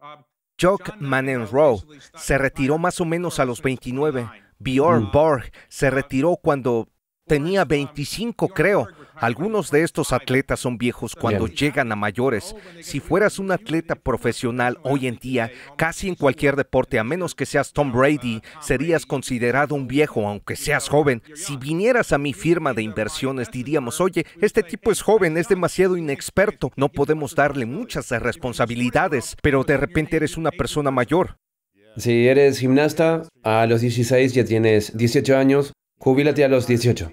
Chuck Manenroe se retiró más o menos a los 29. Bjorn mm. Borg se retiró cuando tenía 25, creo. Algunos de estos atletas son viejos cuando llegan a mayores. Si fueras un atleta profesional hoy en día, casi en cualquier deporte, a menos que seas Tom Brady, serías considerado un viejo, aunque seas joven. Si vinieras a mi firma de inversiones, diríamos, oye, este tipo es joven, es demasiado inexperto, no podemos darle muchas responsabilidades, pero de repente eres una persona mayor. Si eres gimnasta, a los 16 ya tienes 18 años, Jubílate a los 18.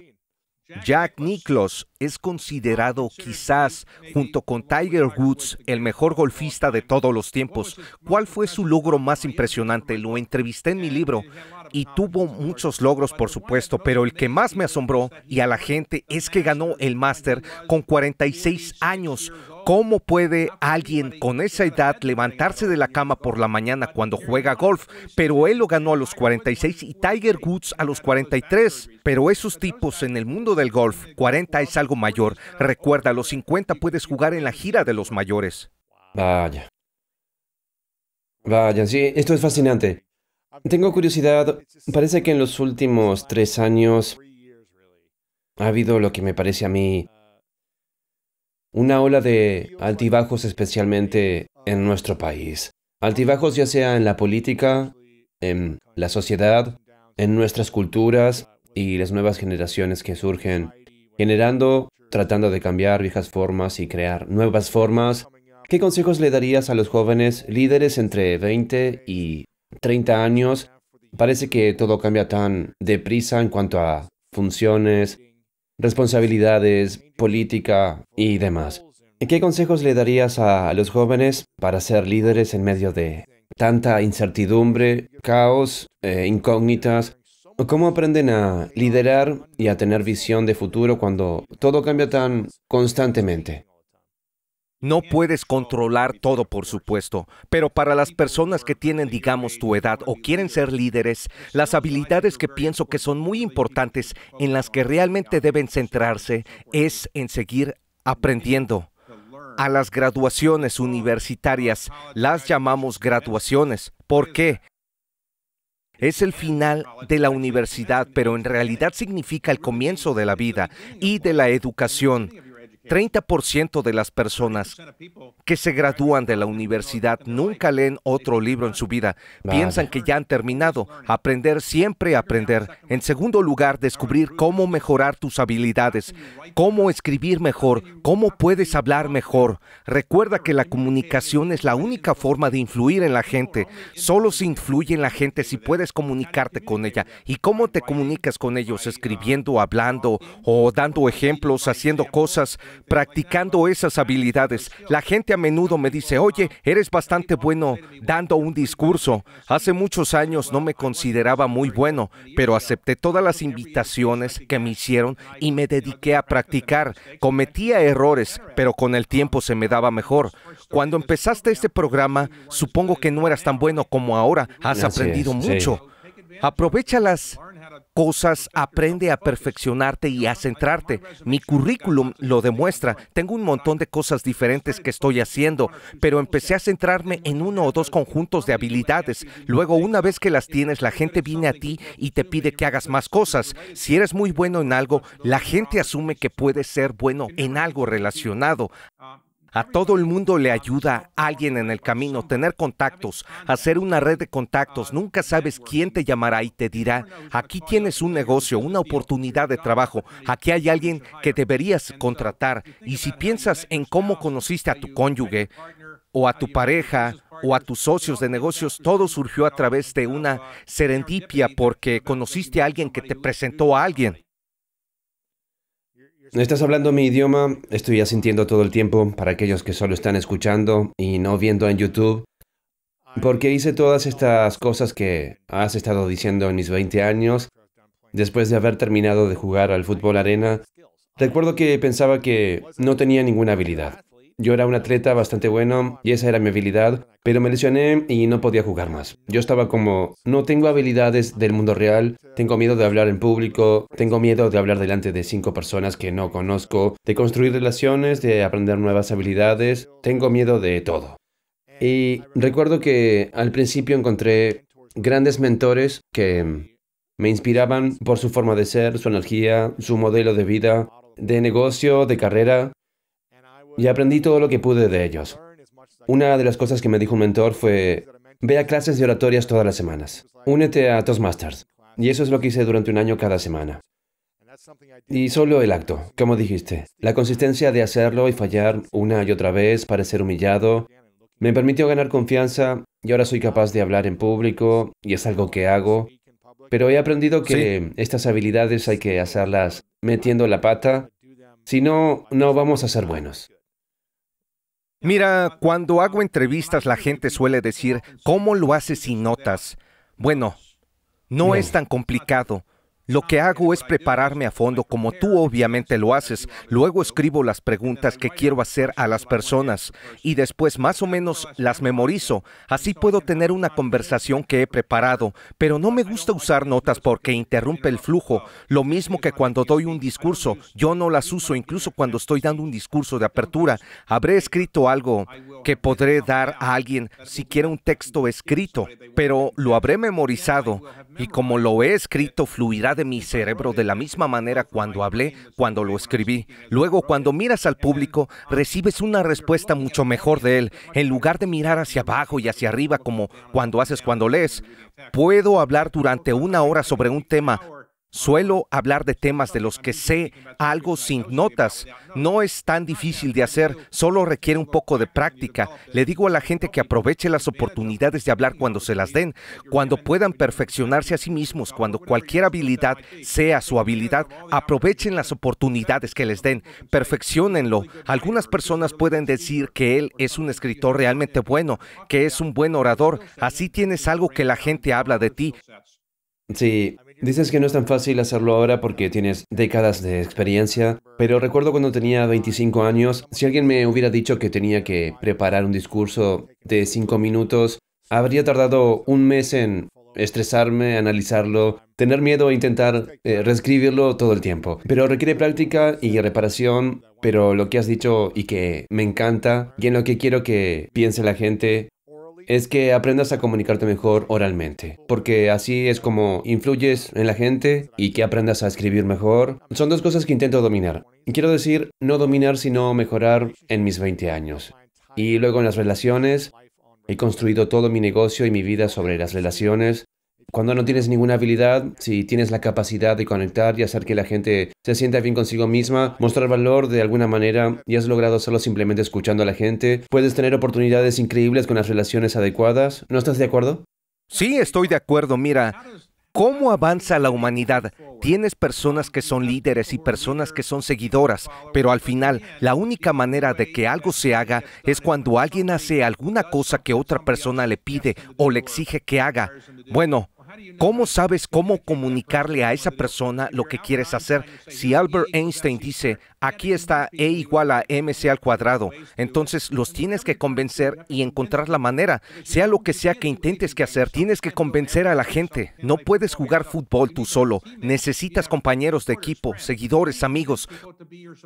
Jack Nicklaus es considerado quizás, junto con Tiger Woods, el mejor golfista de todos los tiempos. ¿Cuál fue su logro más impresionante? Lo entrevisté en mi libro y tuvo muchos logros, por supuesto, pero el que más me asombró y a la gente es que ganó el máster con 46 años, ¿Cómo puede alguien con esa edad levantarse de la cama por la mañana cuando juega golf? Pero él lo ganó a los 46 y Tiger Woods a los 43. Pero esos tipos en el mundo del golf, 40 es algo mayor. Recuerda, a los 50 puedes jugar en la gira de los mayores. Vaya. Vaya, sí, esto es fascinante. Tengo curiosidad, parece que en los últimos tres años ha habido lo que me parece a mí una ola de altibajos especialmente en nuestro país. Altibajos ya sea en la política, en la sociedad, en nuestras culturas y las nuevas generaciones que surgen, generando, tratando de cambiar viejas formas y crear nuevas formas. ¿Qué consejos le darías a los jóvenes líderes entre 20 y 30 años? Parece que todo cambia tan deprisa en cuanto a funciones, responsabilidades, política y demás. ¿Qué consejos le darías a los jóvenes para ser líderes en medio de tanta incertidumbre, caos, eh, incógnitas? ¿Cómo aprenden a liderar y a tener visión de futuro cuando todo cambia tan constantemente? No puedes controlar todo, por supuesto, pero para las personas que tienen, digamos, tu edad o quieren ser líderes, las habilidades que pienso que son muy importantes, en las que realmente deben centrarse, es en seguir aprendiendo. A las graduaciones universitarias las llamamos graduaciones. ¿Por qué? Es el final de la universidad, pero en realidad significa el comienzo de la vida y de la educación. 30% de las personas que se gradúan de la universidad nunca leen otro libro en su vida. Piensan que ya han terminado. Aprender, siempre aprender. En segundo lugar, descubrir cómo mejorar tus habilidades, cómo escribir mejor, cómo puedes hablar mejor. Recuerda que la comunicación es la única forma de influir en la gente. Solo se influye en la gente si puedes comunicarte con ella. ¿Y cómo te comunicas con ellos? Escribiendo, hablando o dando ejemplos, haciendo cosas practicando esas habilidades. La gente a menudo me dice, oye, eres bastante bueno dando un discurso. Hace muchos años no me consideraba muy bueno, pero acepté todas las invitaciones que me hicieron y me dediqué a practicar. Cometía errores, pero con el tiempo se me daba mejor. Cuando empezaste este programa, supongo que no eras tan bueno como ahora. Has aprendido mucho. Aprovechalas cosas, aprende a perfeccionarte y a centrarte. Mi currículum lo demuestra. Tengo un montón de cosas diferentes que estoy haciendo, pero empecé a centrarme en uno o dos conjuntos de habilidades. Luego, una vez que las tienes, la gente viene a ti y te pide que hagas más cosas. Si eres muy bueno en algo, la gente asume que puedes ser bueno en algo relacionado. A todo el mundo le ayuda a alguien en el camino, tener contactos, hacer una red de contactos. Nunca sabes quién te llamará y te dirá, aquí tienes un negocio, una oportunidad de trabajo, aquí hay alguien que deberías contratar. Y si piensas en cómo conociste a tu cónyuge o a tu pareja o a tus socios de negocios, todo surgió a través de una serendipia porque conociste a alguien que te presentó a alguien. Estás hablando mi idioma, estoy asintiendo todo el tiempo para aquellos que solo están escuchando y no viendo en YouTube. Porque hice todas estas cosas que has estado diciendo en mis 20 años, después de haber terminado de jugar al fútbol arena, recuerdo que pensaba que no tenía ninguna habilidad. Yo era un atleta bastante bueno y esa era mi habilidad, pero me lesioné y no podía jugar más. Yo estaba como, no tengo habilidades del mundo real, tengo miedo de hablar en público, tengo miedo de hablar delante de cinco personas que no conozco, de construir relaciones, de aprender nuevas habilidades, tengo miedo de todo. Y recuerdo que al principio encontré grandes mentores que me inspiraban por su forma de ser, su energía, su modelo de vida, de negocio, de carrera, y aprendí todo lo que pude de ellos. Una de las cosas que me dijo un mentor fue, ve a clases de oratorias todas las semanas, únete a Toastmasters. Y eso es lo que hice durante un año cada semana. Y solo el acto, como dijiste, la consistencia de hacerlo y fallar una y otra vez, parecer humillado, me permitió ganar confianza y ahora soy capaz de hablar en público y es algo que hago. Pero he aprendido que estas habilidades hay que hacerlas metiendo la pata, si no, no vamos a ser buenos. Mira, cuando hago entrevistas la gente suele decir, ¿cómo lo haces sin notas? Bueno, no. es tan complicado. Lo que hago es prepararme a fondo, como tú obviamente lo haces. Luego escribo las preguntas que quiero hacer a las personas y después más o menos las memorizo. Así puedo tener una conversación que he preparado, pero no me gusta usar notas porque interrumpe el flujo. Lo mismo que cuando doy un discurso, yo no las uso incluso cuando estoy dando un discurso de apertura. Habré escrito algo que podré dar a alguien, si quiere un texto escrito, pero lo habré memorizado y como lo he escrito fluirá de mi cerebro de la misma manera cuando hablé, cuando lo escribí. Luego, cuando miras al público, recibes una respuesta mucho mejor de él, en lugar de mirar hacia abajo y hacia arriba como cuando haces cuando lees. Puedo hablar durante una hora sobre un tema, Suelo hablar de temas de los que sé algo sin notas. No es tan difícil de hacer, solo requiere un poco de práctica. Le digo a la gente que aproveche las oportunidades de hablar cuando se las den, cuando puedan perfeccionarse a sí mismos, cuando cualquier habilidad sea su habilidad, aprovechen las oportunidades que les den, perfeccionenlo. Algunas personas pueden decir que él es un escritor realmente bueno, que es un buen orador, así tienes algo que la gente habla de ti. Sí, Dices que no es tan fácil hacerlo ahora porque tienes décadas de experiencia, pero recuerdo cuando tenía 25 años, si alguien me hubiera dicho que tenía que preparar un discurso de 5 minutos, habría tardado un mes en estresarme, analizarlo, tener miedo e intentar eh, reescribirlo todo el tiempo. Pero requiere práctica y reparación, pero lo que has dicho y que me encanta y en lo que quiero que piense la gente es que aprendas a comunicarte mejor oralmente, porque así es como influyes en la gente y que aprendas a escribir mejor. Son dos cosas que intento dominar. Quiero decir, no dominar, sino mejorar en mis 20 años. Y luego en las relaciones, he construido todo mi negocio y mi vida sobre las relaciones cuando no tienes ninguna habilidad, si tienes la capacidad de conectar y hacer que la gente se sienta bien consigo misma, mostrar valor de alguna manera y has logrado hacerlo simplemente escuchando a la gente, puedes tener oportunidades increíbles con las relaciones adecuadas. ¿No estás de acuerdo? Sí, estoy de acuerdo. Mira, ¿Cómo avanza la humanidad? Tienes personas que son líderes y personas que son seguidoras, pero al final la única manera de que algo se haga es cuando alguien hace alguna cosa que otra persona le pide o le exige que haga. Bueno, ¿Cómo sabes cómo comunicarle a esa persona lo que quieres hacer? Si Albert Einstein dice, aquí está E igual a mc al cuadrado, entonces los tienes que convencer y encontrar la manera. Sea lo que sea que intentes que hacer, tienes que convencer a la gente. No puedes jugar fútbol tú solo. Necesitas compañeros de equipo, seguidores, amigos.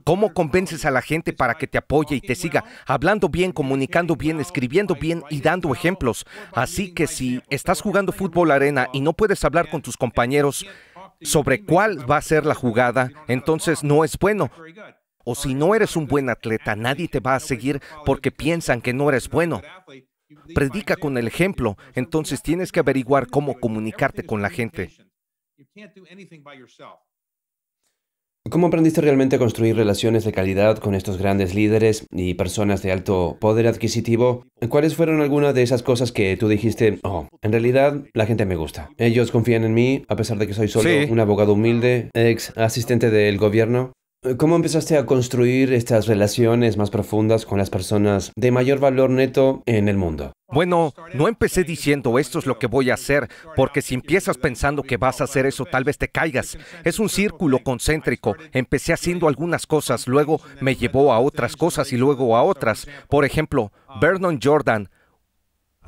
¿Cómo convences a la gente para que te apoye y te siga? Hablando bien, comunicando bien, escribiendo bien y dando ejemplos. Así que si estás jugando fútbol arena y no no puedes hablar con tus compañeros sobre cuál va a ser la jugada, entonces no es bueno. O si no eres un buen atleta, nadie te va a seguir porque piensan que no eres bueno. Predica con el ejemplo, entonces tienes que averiguar cómo comunicarte con la gente. ¿Cómo aprendiste realmente a construir relaciones de calidad con estos grandes líderes y personas de alto poder adquisitivo? ¿Cuáles fueron algunas de esas cosas que tú dijiste, oh, en realidad la gente me gusta? Ellos confían en mí, a pesar de que soy solo un abogado humilde, ex asistente del gobierno. ¿Cómo empezaste a construir estas relaciones más profundas con las personas de mayor valor neto en el mundo? Bueno, no empecé diciendo esto es lo que voy a hacer, porque si empiezas pensando que vas a hacer eso, tal vez te caigas. Es un círculo concéntrico. Empecé haciendo algunas cosas, luego me llevó a otras cosas y luego a otras. Por ejemplo, Vernon Jordan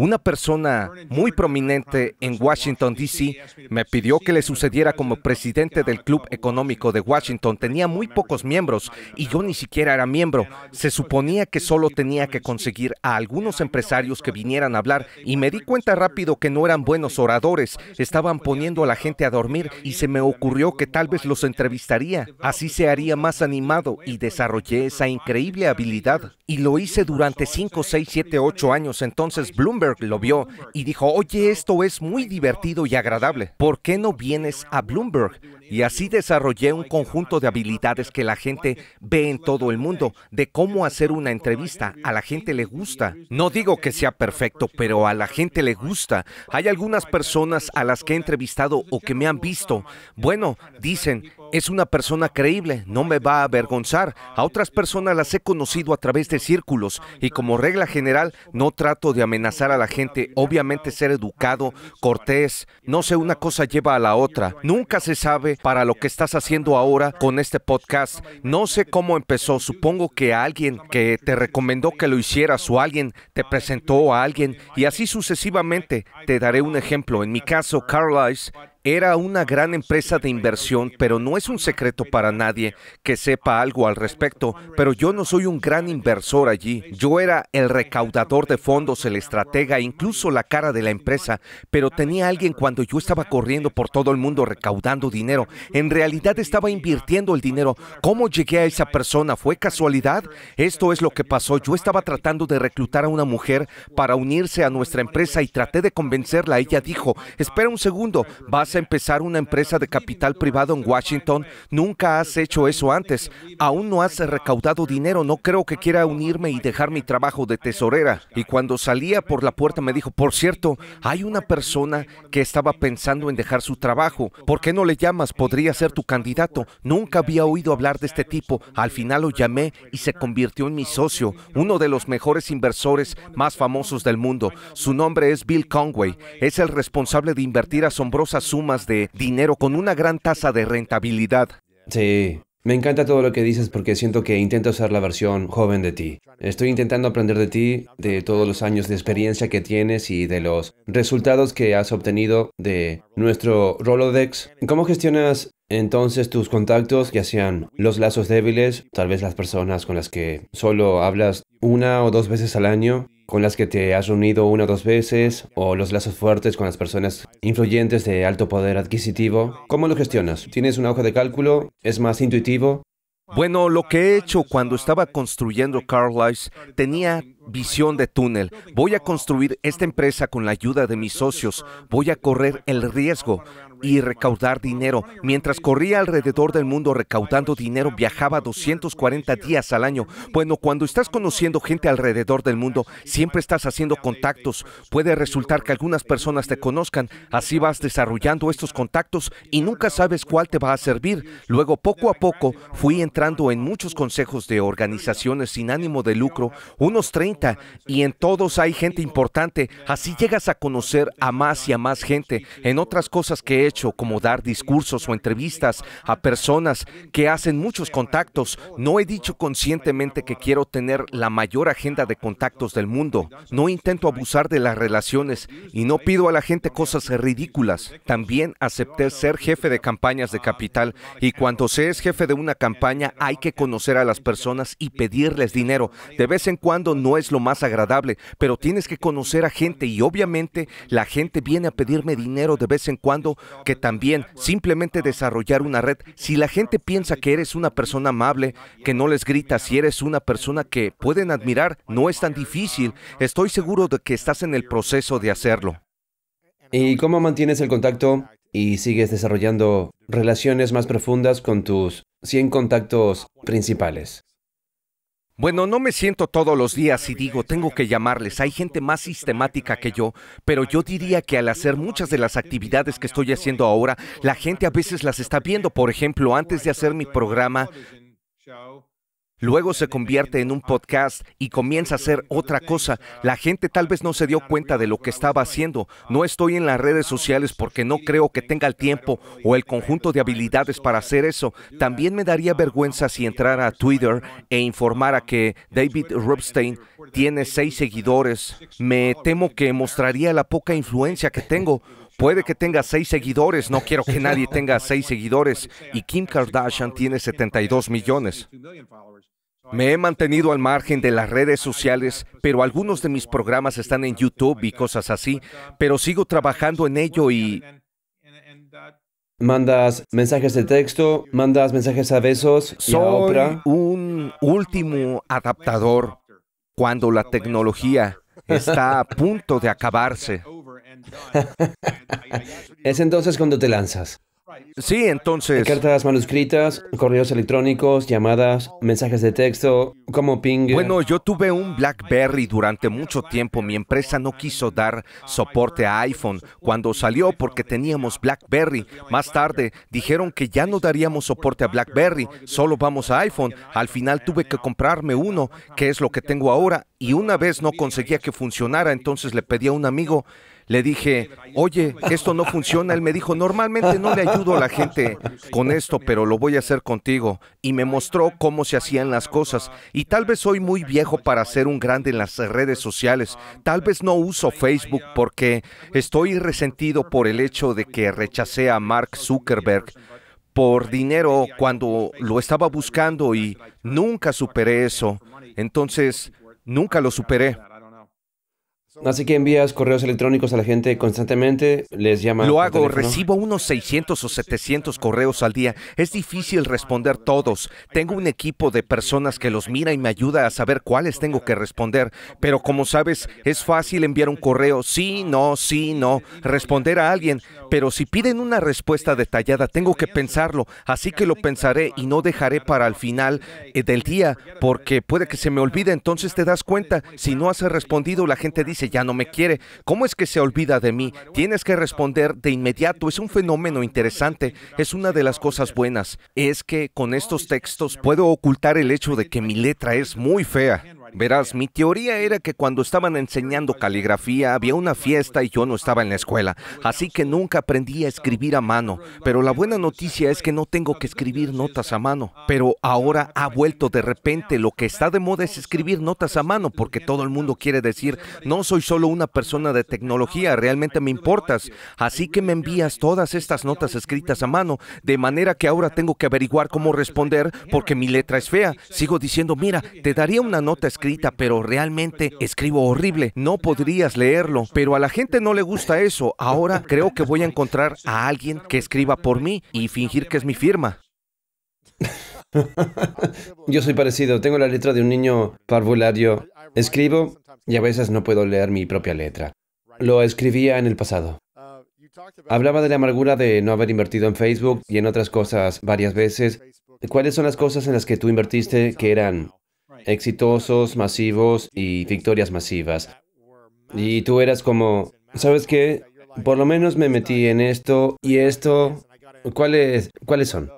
una persona muy prominente en Washington, D.C., me pidió que le sucediera como presidente del Club Económico de Washington. Tenía muy pocos miembros y yo ni siquiera era miembro. Se suponía que solo tenía que conseguir a algunos empresarios que vinieran a hablar y me di cuenta rápido que no eran buenos oradores. Estaban poniendo a la gente a dormir y se me ocurrió que tal vez los entrevistaría. Así se haría más animado y desarrollé esa increíble habilidad. Y lo hice durante 5, 6, 7, 8 años. Entonces Bloomberg lo vio y dijo, oye, esto es muy divertido y agradable, ¿por qué no vienes a Bloomberg? Y así desarrollé un conjunto de habilidades que la gente ve en todo el mundo, de cómo hacer una entrevista. A la gente le gusta. No digo que sea perfecto, pero a la gente le gusta. Hay algunas personas a las que he entrevistado o que me han visto. Bueno, dicen, es una persona creíble, no me va a avergonzar. A otras personas las he conocido a través de círculos y como regla general no trato de amenazar a la gente. Obviamente ser educado, cortés, no sé, una cosa lleva a la otra. Nunca se sabe para lo que estás haciendo ahora con este podcast. No sé cómo empezó. Supongo que alguien que te recomendó que lo hicieras o alguien te presentó a alguien y así sucesivamente. Te daré un ejemplo. En mi caso, Carlisle era una gran empresa de inversión, pero no es un secreto para nadie que sepa algo al respecto, pero yo no soy un gran inversor allí. Yo era el recaudador de fondos, el estratega, incluso la cara de la empresa, pero tenía alguien cuando yo estaba corriendo por todo el mundo recaudando dinero. En realidad estaba invirtiendo el dinero. ¿Cómo llegué a esa persona? ¿Fue casualidad? Esto es lo que pasó. Yo estaba tratando de reclutar a una mujer para unirse a nuestra empresa y traté de convencerla. Ella dijo, espera un segundo, vas empezar una empresa de capital privado en Washington, nunca has hecho eso antes, aún no has recaudado dinero, no creo que quiera unirme y dejar mi trabajo de tesorera. Y cuando salía por la puerta me dijo, por cierto, hay una persona que estaba pensando en dejar su trabajo, ¿por qué no le llamas? Podría ser tu candidato. Nunca había oído hablar de este tipo, al final lo llamé y se convirtió en mi socio, uno de los mejores inversores más famosos del mundo. Su nombre es Bill Conway, es el responsable de invertir asombrosas sumas de dinero con una gran tasa de rentabilidad. Sí, me encanta todo lo que dices porque siento que intento ser la versión joven de ti. Estoy intentando aprender de ti, de todos los años de experiencia que tienes y de los resultados que has obtenido de nuestro Rolodex. ¿Cómo gestionas entonces tus contactos, ya sean los lazos débiles, tal vez las personas con las que solo hablas una o dos veces al año? con las que te has reunido una o dos veces o los lazos fuertes con las personas influyentes de alto poder adquisitivo. ¿Cómo lo gestionas? ¿Tienes una hoja de cálculo? ¿Es más intuitivo? Bueno, lo que he hecho cuando estaba construyendo Carlisle tenía visión de túnel. Voy a construir esta empresa con la ayuda de mis socios. Voy a correr el riesgo y recaudar dinero. Mientras corría alrededor del mundo recaudando dinero, viajaba 240 días al año. Bueno, cuando estás conociendo gente alrededor del mundo, siempre estás haciendo contactos. Puede resultar que algunas personas te conozcan, así vas desarrollando estos contactos y nunca sabes cuál te va a servir. Luego, poco a poco, fui entrando en muchos consejos de organizaciones sin ánimo de lucro, unos 30, y en todos hay gente importante. Así llegas a conocer a más y a más gente en otras cosas que he hecho como dar discursos o entrevistas a personas que hacen muchos contactos. No he dicho conscientemente que quiero tener la mayor agenda de contactos del mundo. No intento abusar de las relaciones y no pido a la gente cosas ridículas. También acepté ser jefe de campañas de capital y cuando se es jefe de una campaña hay que conocer a las personas y pedirles dinero. De vez en cuando no es lo más agradable, pero tienes que conocer a gente y obviamente la gente viene a pedirme dinero de vez en cuando que también simplemente desarrollar una red, si la gente piensa que eres una persona amable, que no les gritas, si eres una persona que pueden admirar, no es tan difícil. Estoy seguro de que estás en el proceso de hacerlo. ¿Y cómo mantienes el contacto y sigues desarrollando relaciones más profundas con tus 100 contactos principales? Bueno, no me siento todos los días y digo, tengo que llamarles. Hay gente más sistemática que yo, pero yo diría que al hacer muchas de las actividades que estoy haciendo ahora, la gente a veces las está viendo. Por ejemplo, antes de hacer mi programa, Luego se convierte en un podcast y comienza a hacer otra cosa. La gente tal vez no se dio cuenta de lo que estaba haciendo. No estoy en las redes sociales porque no creo que tenga el tiempo o el conjunto de habilidades para hacer eso. También me daría vergüenza si entrara a Twitter e informara que David Rubstein tiene seis seguidores. Me temo que mostraría la poca influencia que tengo. Puede que tenga seis seguidores, no quiero que nadie tenga seis seguidores. Y Kim Kardashian tiene 72 millones. Me he mantenido al margen de las redes sociales, pero algunos de mis programas están en YouTube y cosas así, pero sigo trabajando en ello y... Mandas mensajes de texto, mandas mensajes a besos. Sobra un último adaptador cuando la tecnología está a punto de acabarse es entonces cuando te lanzas. Sí, entonces. Cartas manuscritas, correos electrónicos, llamadas, mensajes de texto, como ping. Bueno, yo tuve un BlackBerry durante mucho tiempo. Mi empresa no quiso dar soporte a iPhone cuando salió porque teníamos BlackBerry. Más tarde dijeron que ya no daríamos soporte a BlackBerry, solo vamos a iPhone. Al final tuve que comprarme uno, que es lo que tengo ahora. Y una vez no conseguía que funcionara, entonces le pedí a un amigo le dije, oye, esto no funciona. Él me dijo, normalmente no le ayudo a la gente con esto, pero lo voy a hacer contigo. Y me mostró cómo se hacían las cosas. Y tal vez soy muy viejo para ser un grande en las redes sociales. Tal vez no uso Facebook porque estoy resentido por el hecho de que rechacé a Mark Zuckerberg por dinero cuando lo estaba buscando y nunca superé eso. Entonces, nunca lo superé. Así que envías correos electrónicos a la gente constantemente, les llama Lo hago, recibo unos 600 o 700 correos al día. Es difícil responder todos. Tengo un equipo de personas que los mira y me ayuda a saber cuáles tengo que responder. Pero como sabes, es fácil enviar un correo, sí, no, sí, no, responder a alguien. Pero si piden una respuesta detallada, tengo que pensarlo. Así que lo pensaré y no dejaré para el final eh, del día, porque puede que se me olvide. Entonces te das cuenta, si no has respondido, la gente dice, ya no me quiere? ¿Cómo es que se olvida de mí? Tienes que responder de inmediato. Es un fenómeno interesante. Es una de las cosas buenas. Es que con estos textos puedo ocultar el hecho de que mi letra es muy fea. Verás, mi teoría era que cuando estaban enseñando caligrafía había una fiesta y yo no estaba en la escuela, así que nunca aprendí a escribir a mano. Pero la buena noticia es que no tengo que escribir notas a mano. Pero ahora ha vuelto de repente, lo que está de moda es escribir notas a mano, porque todo el mundo quiere decir, no soy solo una persona de tecnología, realmente me importas. Así que me envías todas estas notas escritas a mano, de manera que ahora tengo que averiguar cómo responder porque mi letra es fea. Sigo diciendo, mira, te daría una nota escrita escrita, pero realmente escribo horrible. No podrías leerlo, pero a la gente no le gusta eso. Ahora creo que voy a encontrar a alguien que escriba por mí y fingir que es mi firma. Yo soy parecido, tengo la letra de un niño parvulario. Escribo y a veces no puedo leer mi propia letra. Lo escribía en el pasado. Hablaba de la amargura de no haber invertido en Facebook y en otras cosas varias veces. ¿Cuáles son las cosas en las que tú invertiste que eran exitosos, masivos y victorias masivas. Y tú eras como, ¿sabes qué? Por lo menos me metí en esto y esto. ¿Cuáles, ¿cuáles son?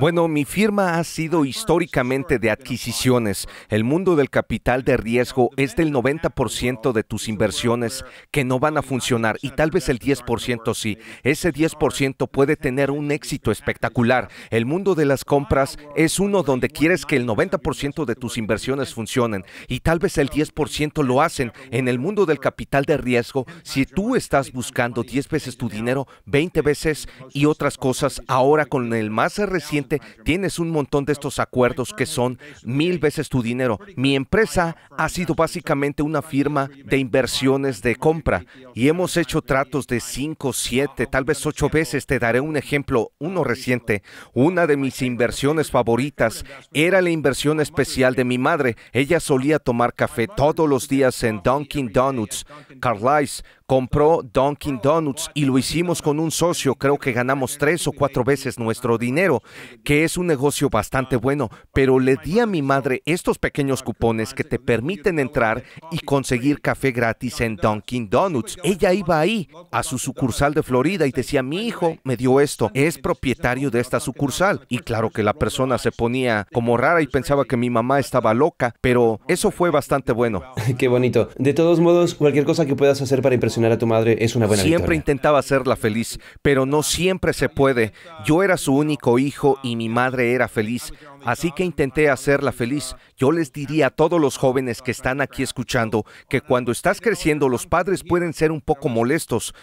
Bueno, mi firma ha sido históricamente de adquisiciones. El mundo del capital de riesgo es del 90% de tus inversiones que no van a funcionar y tal vez el 10% sí. Ese 10% puede tener un éxito espectacular. El mundo de las compras es uno donde quieres que el 90% de tus inversiones funcionen y tal vez el 10% lo hacen. En el mundo del capital de riesgo, si tú estás buscando 10 veces tu dinero, 20 veces y otras cosas, ahora con el más reciente tienes un montón de estos acuerdos que son mil veces tu dinero. Mi empresa ha sido básicamente una firma de inversiones de compra y hemos hecho tratos de cinco, siete, tal vez ocho veces. Te daré un ejemplo, uno reciente. Una de mis inversiones favoritas era la inversión especial de mi madre. Ella solía tomar café todos los días en Dunkin' Donuts, Carlisle, compró Dunkin' Donuts y lo hicimos con un socio. Creo que ganamos tres o cuatro veces nuestro dinero, que es un negocio bastante bueno. Pero le di a mi madre estos pequeños cupones que te permiten entrar y conseguir café gratis en Dunkin' Donuts. Ella iba ahí, a su sucursal de Florida, y decía, mi hijo me dio esto, es propietario de esta sucursal. Y claro que la persona se ponía como rara y pensaba que mi mamá estaba loca, pero eso fue bastante bueno. Qué bonito. De todos modos, cualquier cosa que puedas hacer para impresionar a tu madre es una buena Siempre intentaba hacerla feliz, pero no siempre se puede. Yo era su único hijo y mi madre era feliz, así que intenté hacerla feliz. Yo les diría a todos los jóvenes que están aquí escuchando que cuando estás creciendo los padres pueden ser un poco molestos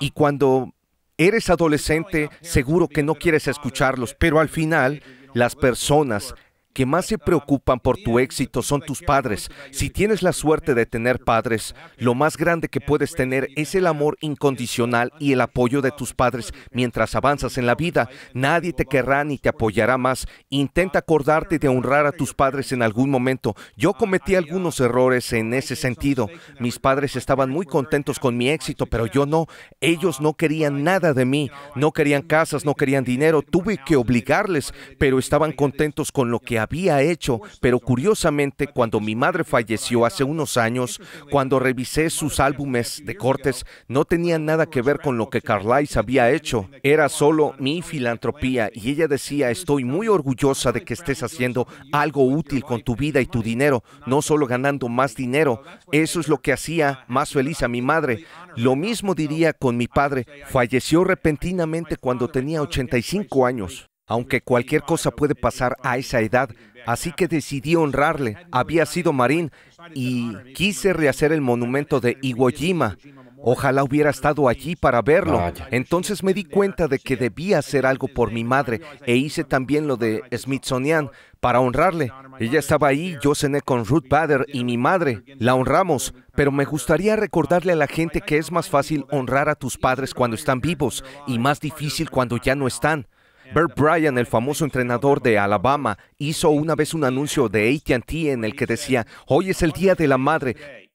y cuando eres adolescente seguro que no quieres escucharlos, pero al final las personas que más se preocupan por tu éxito son tus padres. Si tienes la suerte de tener padres, lo más grande que puedes tener es el amor incondicional y el apoyo de tus padres mientras avanzas en la vida. Nadie te querrá ni te apoyará más. Intenta acordarte de honrar a tus padres en algún momento. Yo cometí algunos errores en ese sentido. Mis padres estaban muy contentos con mi éxito, pero yo no. Ellos no querían nada de mí. No querían casas, no querían dinero. Tuve que obligarles, pero estaban contentos con lo que había hecho, pero curiosamente cuando mi madre falleció hace unos años, cuando revisé sus álbumes de cortes, no tenía nada que ver con lo que Carlisle había hecho. Era solo mi filantropía y ella decía, estoy muy orgullosa de que estés haciendo algo útil con tu vida y tu dinero, no solo ganando más dinero. Eso es lo que hacía más feliz a mi madre. Lo mismo diría con mi padre. Falleció repentinamente cuando tenía 85 años aunque cualquier cosa puede pasar a esa edad, así que decidí honrarle. Había sido marín y quise rehacer el monumento de Iwo Jima. Ojalá hubiera estado allí para verlo. Entonces me di cuenta de que debía hacer algo por mi madre e hice también lo de Smithsonian para honrarle. Ella estaba ahí, yo cené con Ruth Bader y mi madre. La honramos, pero me gustaría recordarle a la gente que es más fácil honrar a tus padres cuando están vivos y más difícil cuando ya no están. Bert Bryan, el famoso entrenador de Alabama, hizo una vez un anuncio de ATT en el que decía, hoy es el Día de la Madre.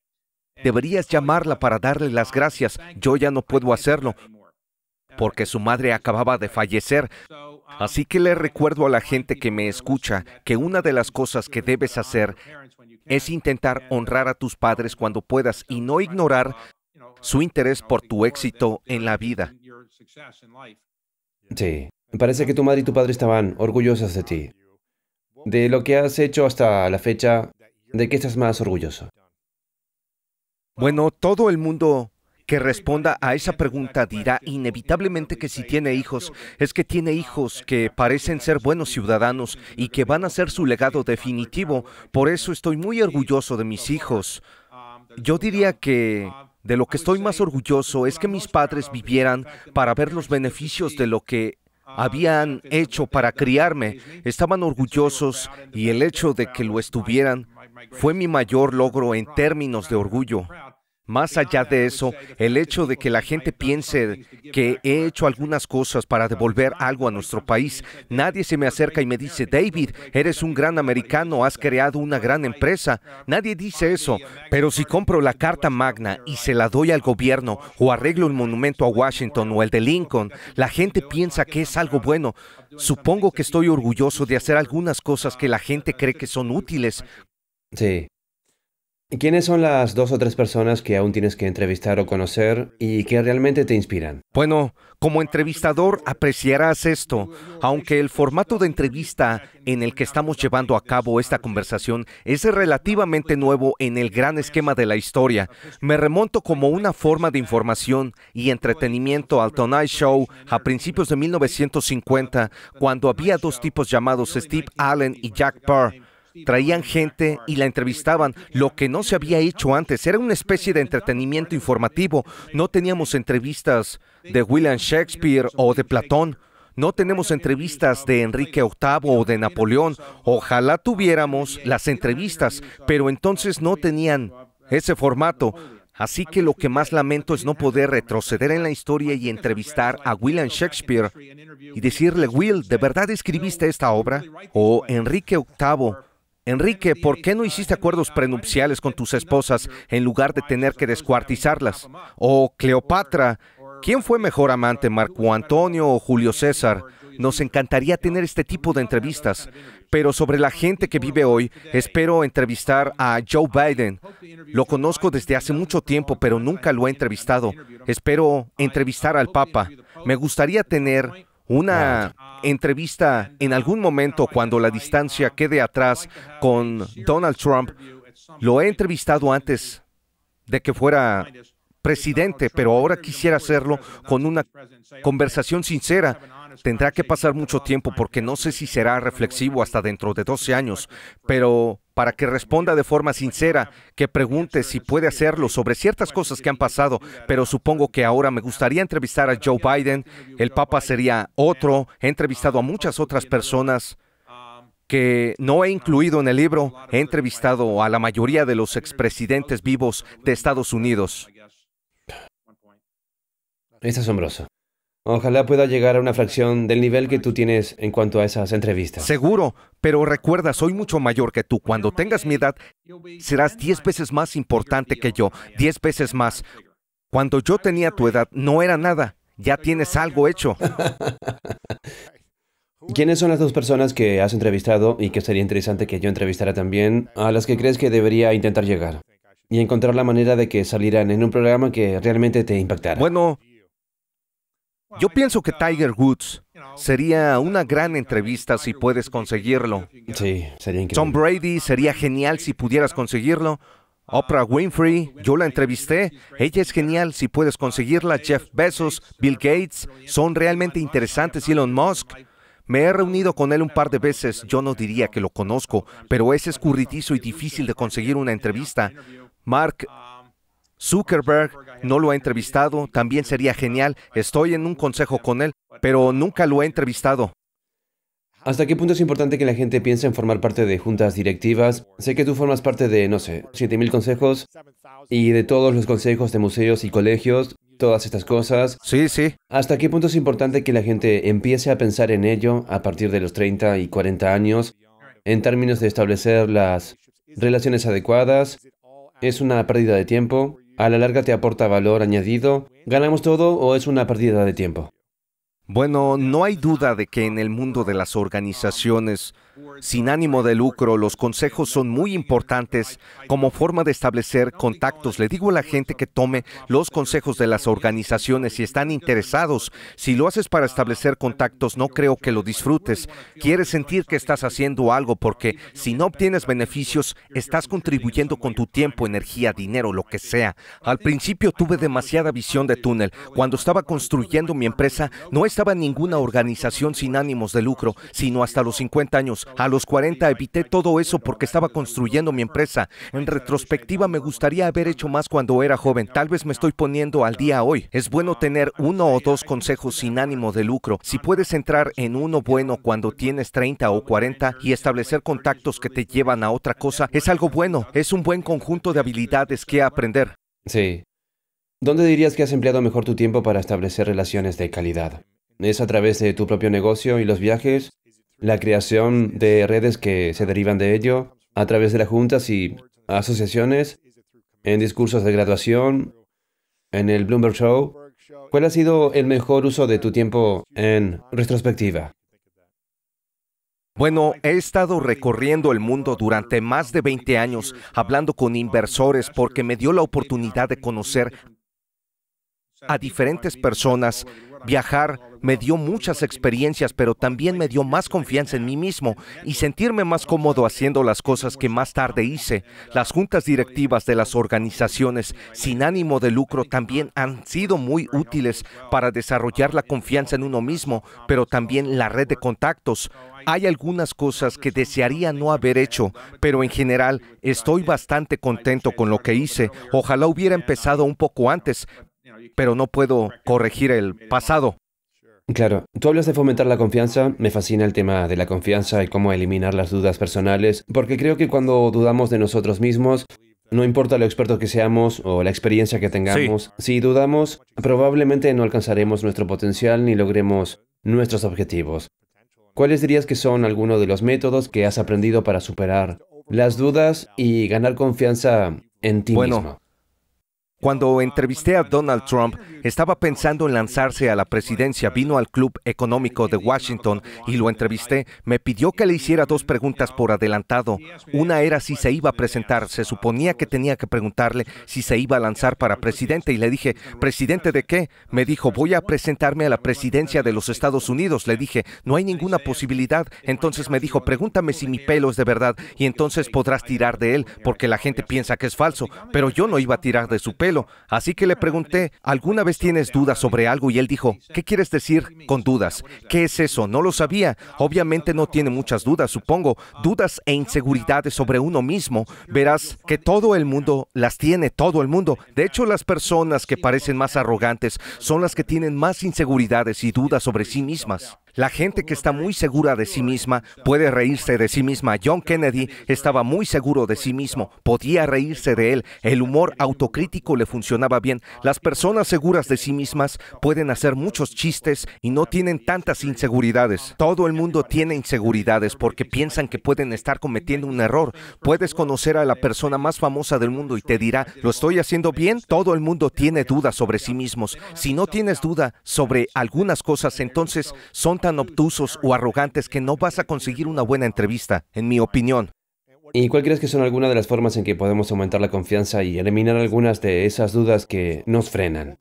Deberías llamarla para darle las gracias. Yo ya no puedo hacerlo porque su madre acababa de fallecer. Así que le recuerdo a la gente que me escucha que una de las cosas que debes hacer es intentar honrar a tus padres cuando puedas y no ignorar su interés por tu éxito en la vida. Sí. Me parece que tu madre y tu padre estaban orgullosos de ti, de lo que has hecho hasta la fecha, de qué estás más orgulloso. Bueno, todo el mundo que responda a esa pregunta dirá inevitablemente que si tiene hijos, es que tiene hijos que parecen ser buenos ciudadanos y que van a ser su legado definitivo. Por eso estoy muy orgulloso de mis hijos. Yo diría que de lo que estoy más orgulloso es que mis padres vivieran para ver los beneficios de lo que habían hecho para criarme. Estaban orgullosos y el hecho de que lo estuvieran fue mi mayor logro en términos de orgullo. Más allá de eso, el hecho de que la gente piense que he hecho algunas cosas para devolver algo a nuestro país, nadie se me acerca y me dice, David, eres un gran americano, has creado una gran empresa. Nadie dice eso, pero si compro la Carta Magna y se la doy al gobierno o arreglo el monumento a Washington o el de Lincoln, la gente piensa que es algo bueno. Supongo que estoy orgulloso de hacer algunas cosas que la gente cree que son útiles. Sí. ¿Quiénes son las dos o tres personas que aún tienes que entrevistar o conocer y que realmente te inspiran? Bueno, como entrevistador apreciarás esto, aunque el formato de entrevista en el que estamos llevando a cabo esta conversación es relativamente nuevo en el gran esquema de la historia. Me remonto como una forma de información y entretenimiento al Tonight Show a principios de 1950, cuando había dos tipos llamados Steve Allen y Jack Parr Traían gente y la entrevistaban, lo que no se había hecho antes. Era una especie de entretenimiento informativo. No teníamos entrevistas de William Shakespeare o de Platón. No tenemos entrevistas de Enrique VIII o de Napoleón. Ojalá tuviéramos las entrevistas, pero entonces no tenían ese formato. Así que lo que más lamento es no poder retroceder en la historia y entrevistar a William Shakespeare y decirle, Will, ¿de verdad escribiste esta obra? O Enrique VIII, Enrique, ¿por qué no hiciste acuerdos prenupciales con tus esposas en lugar de tener que descuartizarlas? O Cleopatra, ¿quién fue mejor amante, Marco Antonio o Julio César? Nos encantaría tener este tipo de entrevistas, pero sobre la gente que vive hoy, espero entrevistar a Joe Biden. Lo conozco desde hace mucho tiempo, pero nunca lo he entrevistado. Espero entrevistar al Papa. Me gustaría tener una entrevista en algún momento cuando la distancia quede atrás con Donald Trump. Lo he entrevistado antes de que fuera presidente, pero ahora quisiera hacerlo con una conversación sincera. Tendrá que pasar mucho tiempo porque no sé si será reflexivo hasta dentro de 12 años, pero para que responda de forma sincera, que pregunte si puede hacerlo sobre ciertas cosas que han pasado, pero supongo que ahora me gustaría entrevistar a Joe Biden, el Papa sería otro, he entrevistado a muchas otras personas que no he incluido en el libro, he entrevistado a la mayoría de los expresidentes vivos de Estados Unidos. Es asombroso. Ojalá pueda llegar a una fracción del nivel que tú tienes en cuanto a esas entrevistas. Seguro, pero recuerda, soy mucho mayor que tú. Cuando tengas mi edad, serás 10 veces más importante que yo, 10 veces más. Cuando yo tenía tu edad, no era nada. Ya tienes algo hecho. ¿Quiénes son las dos personas que has entrevistado y que sería interesante que yo entrevistara también, a las que crees que debería intentar llegar? y encontrar la manera de que salieran en un programa que realmente te impactara. Bueno, yo pienso que Tiger Woods sería una gran entrevista si puedes conseguirlo. Sí, sería increíble. Tom Brady sería genial si pudieras conseguirlo. Oprah Winfrey, yo la entrevisté, ella es genial, si puedes conseguirla, Jeff Bezos, Bill Gates, son realmente interesantes, Elon Musk. Me he reunido con él un par de veces, yo no diría que lo conozco, pero es escurridizo y difícil de conseguir una entrevista. Mark Zuckerberg no lo ha entrevistado, también sería genial. Estoy en un consejo con él, pero nunca lo he entrevistado. ¿Hasta qué punto es importante que la gente piense en formar parte de juntas directivas? Sé que tú formas parte de, no sé, 7.000 consejos y de todos los consejos de museos y colegios, todas estas cosas. Sí, sí. ¿Hasta qué punto es importante que la gente empiece a pensar en ello a partir de los 30 y 40 años en términos de establecer las relaciones adecuadas? ¿Es una pérdida de tiempo? a la larga te aporta valor añadido, ganamos todo o es una pérdida de tiempo. Bueno, no hay duda de que en el mundo de las organizaciones sin ánimo de lucro, los consejos son muy importantes como forma de establecer contactos. Le digo a la gente que tome los consejos de las organizaciones si están interesados. Si lo haces para establecer contactos, no creo que lo disfrutes. Quieres sentir que estás haciendo algo porque si no obtienes beneficios, estás contribuyendo con tu tiempo, energía, dinero, lo que sea. Al principio tuve demasiada visión de túnel. Cuando estaba construyendo mi empresa, no estaba ninguna organización sin ánimos de lucro, sino hasta los 50 años a los 40 evité todo eso porque estaba construyendo mi empresa. En retrospectiva me gustaría haber hecho más cuando era joven. Tal vez me estoy poniendo al día hoy. Es bueno tener uno o dos consejos sin ánimo de lucro. Si puedes entrar en uno bueno cuando tienes 30 o 40 y establecer contactos que te llevan a otra cosa, es algo bueno. Es un buen conjunto de habilidades que aprender. Sí. ¿Dónde dirías que has empleado mejor tu tiempo para establecer relaciones de calidad? ¿Es a través de tu propio negocio y los viajes? la creación de redes que se derivan de ello a través de las juntas y asociaciones, en discursos de graduación, en el Bloomberg Show. ¿Cuál ha sido el mejor uso de tu tiempo en retrospectiva? Bueno, he estado recorriendo el mundo durante más de 20 años, hablando con inversores porque me dio la oportunidad de conocer a diferentes personas, viajar me dio muchas experiencias, pero también me dio más confianza en mí mismo y sentirme más cómodo haciendo las cosas que más tarde hice. Las juntas directivas de las organizaciones sin ánimo de lucro también han sido muy útiles para desarrollar la confianza en uno mismo, pero también la red de contactos. Hay algunas cosas que desearía no haber hecho, pero en general estoy bastante contento con lo que hice. Ojalá hubiera empezado un poco antes, pero no puedo corregir el pasado. Claro, tú hablas de fomentar la confianza, me fascina el tema de la confianza y cómo eliminar las dudas personales, porque creo que cuando dudamos de nosotros mismos, no importa lo experto que seamos o la experiencia que tengamos, si dudamos, probablemente no alcanzaremos nuestro potencial ni logremos nuestros objetivos. ¿Cuáles dirías que son algunos de los métodos que has aprendido para superar las dudas y ganar confianza en ti mismo? Cuando entrevisté a Donald Trump, estaba pensando en lanzarse a la presidencia. Vino al Club Económico de Washington y lo entrevisté. Me pidió que le hiciera dos preguntas por adelantado. Una era si se iba a presentar. Se suponía que tenía que preguntarle si se iba a lanzar para presidente y le dije, ¿presidente de qué? Me dijo, voy a presentarme a la presidencia de los Estados Unidos. Le dije, no hay ninguna posibilidad. Entonces me dijo, pregúntame si mi pelo es de verdad y entonces podrás tirar de él porque la gente piensa que es falso. Pero yo no iba a tirar de su pelo Así que le pregunté, ¿alguna vez tienes dudas sobre algo? Y él dijo, ¿qué quieres decir con dudas? ¿Qué es eso? No lo sabía. Obviamente no tiene muchas dudas, supongo. Dudas e inseguridades sobre uno mismo. Verás que todo el mundo las tiene, todo el mundo. De hecho, las personas que parecen más arrogantes son las que tienen más inseguridades y dudas sobre sí mismas. La gente que está muy segura de sí misma puede reírse de sí misma. John Kennedy estaba muy seguro de sí mismo, podía reírse de él. El humor autocrítico le funcionaba bien. Las personas seguras de sí mismas pueden hacer muchos chistes y no tienen tantas inseguridades. Todo el mundo tiene inseguridades porque piensan que pueden estar cometiendo un error. Puedes conocer a la persona más famosa del mundo y te dirá, ¿lo estoy haciendo bien? Todo el mundo tiene dudas sobre sí mismos. Si no tienes duda sobre algunas cosas, entonces son tan obtusos o arrogantes que no vas a conseguir una buena entrevista, en mi opinión. ¿Y cuál crees que son algunas de las formas en que podemos aumentar la confianza y eliminar algunas de esas dudas que nos frenan?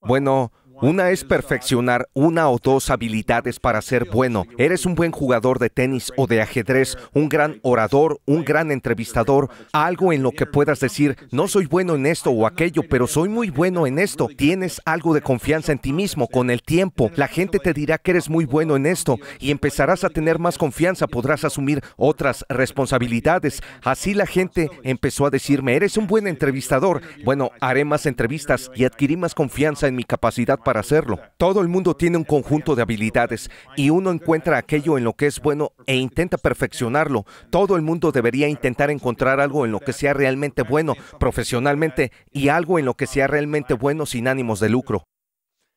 Bueno, una es perfeccionar una o dos habilidades para ser bueno. Eres un buen jugador de tenis o de ajedrez, un gran orador, un gran entrevistador, algo en lo que puedas decir, no soy bueno en esto o aquello, pero soy muy bueno en esto. Tienes algo de confianza en ti mismo con el tiempo. La gente te dirá que eres muy bueno en esto y empezarás a tener más confianza, podrás asumir otras responsabilidades. Así la gente empezó a decirme, eres un buen entrevistador. Bueno, haré más entrevistas y adquirí más confianza en mi capacidad para hacerlo. Todo el mundo tiene un conjunto de habilidades y uno encuentra aquello en lo que es bueno e intenta perfeccionarlo. Todo el mundo debería intentar encontrar algo en lo que sea realmente bueno profesionalmente y algo en lo que sea realmente bueno sin ánimos de lucro.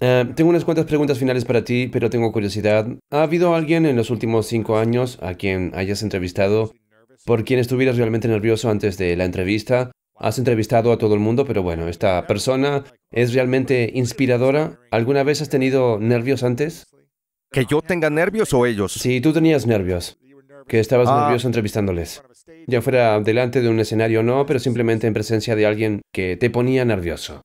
Eh, tengo unas cuantas preguntas finales para ti, pero tengo curiosidad. ¿Ha habido alguien en los últimos cinco años a quien hayas entrevistado por quien estuvieras realmente nervioso antes de la entrevista Has entrevistado a todo el mundo, pero bueno, esta persona es realmente inspiradora. ¿Alguna vez has tenido nervios antes? ¿Que yo tenga nervios o ellos? Sí, tú tenías nervios. Que estabas ah. nervioso entrevistándoles. Ya fuera delante de un escenario o no, pero simplemente en presencia de alguien que te ponía nervioso.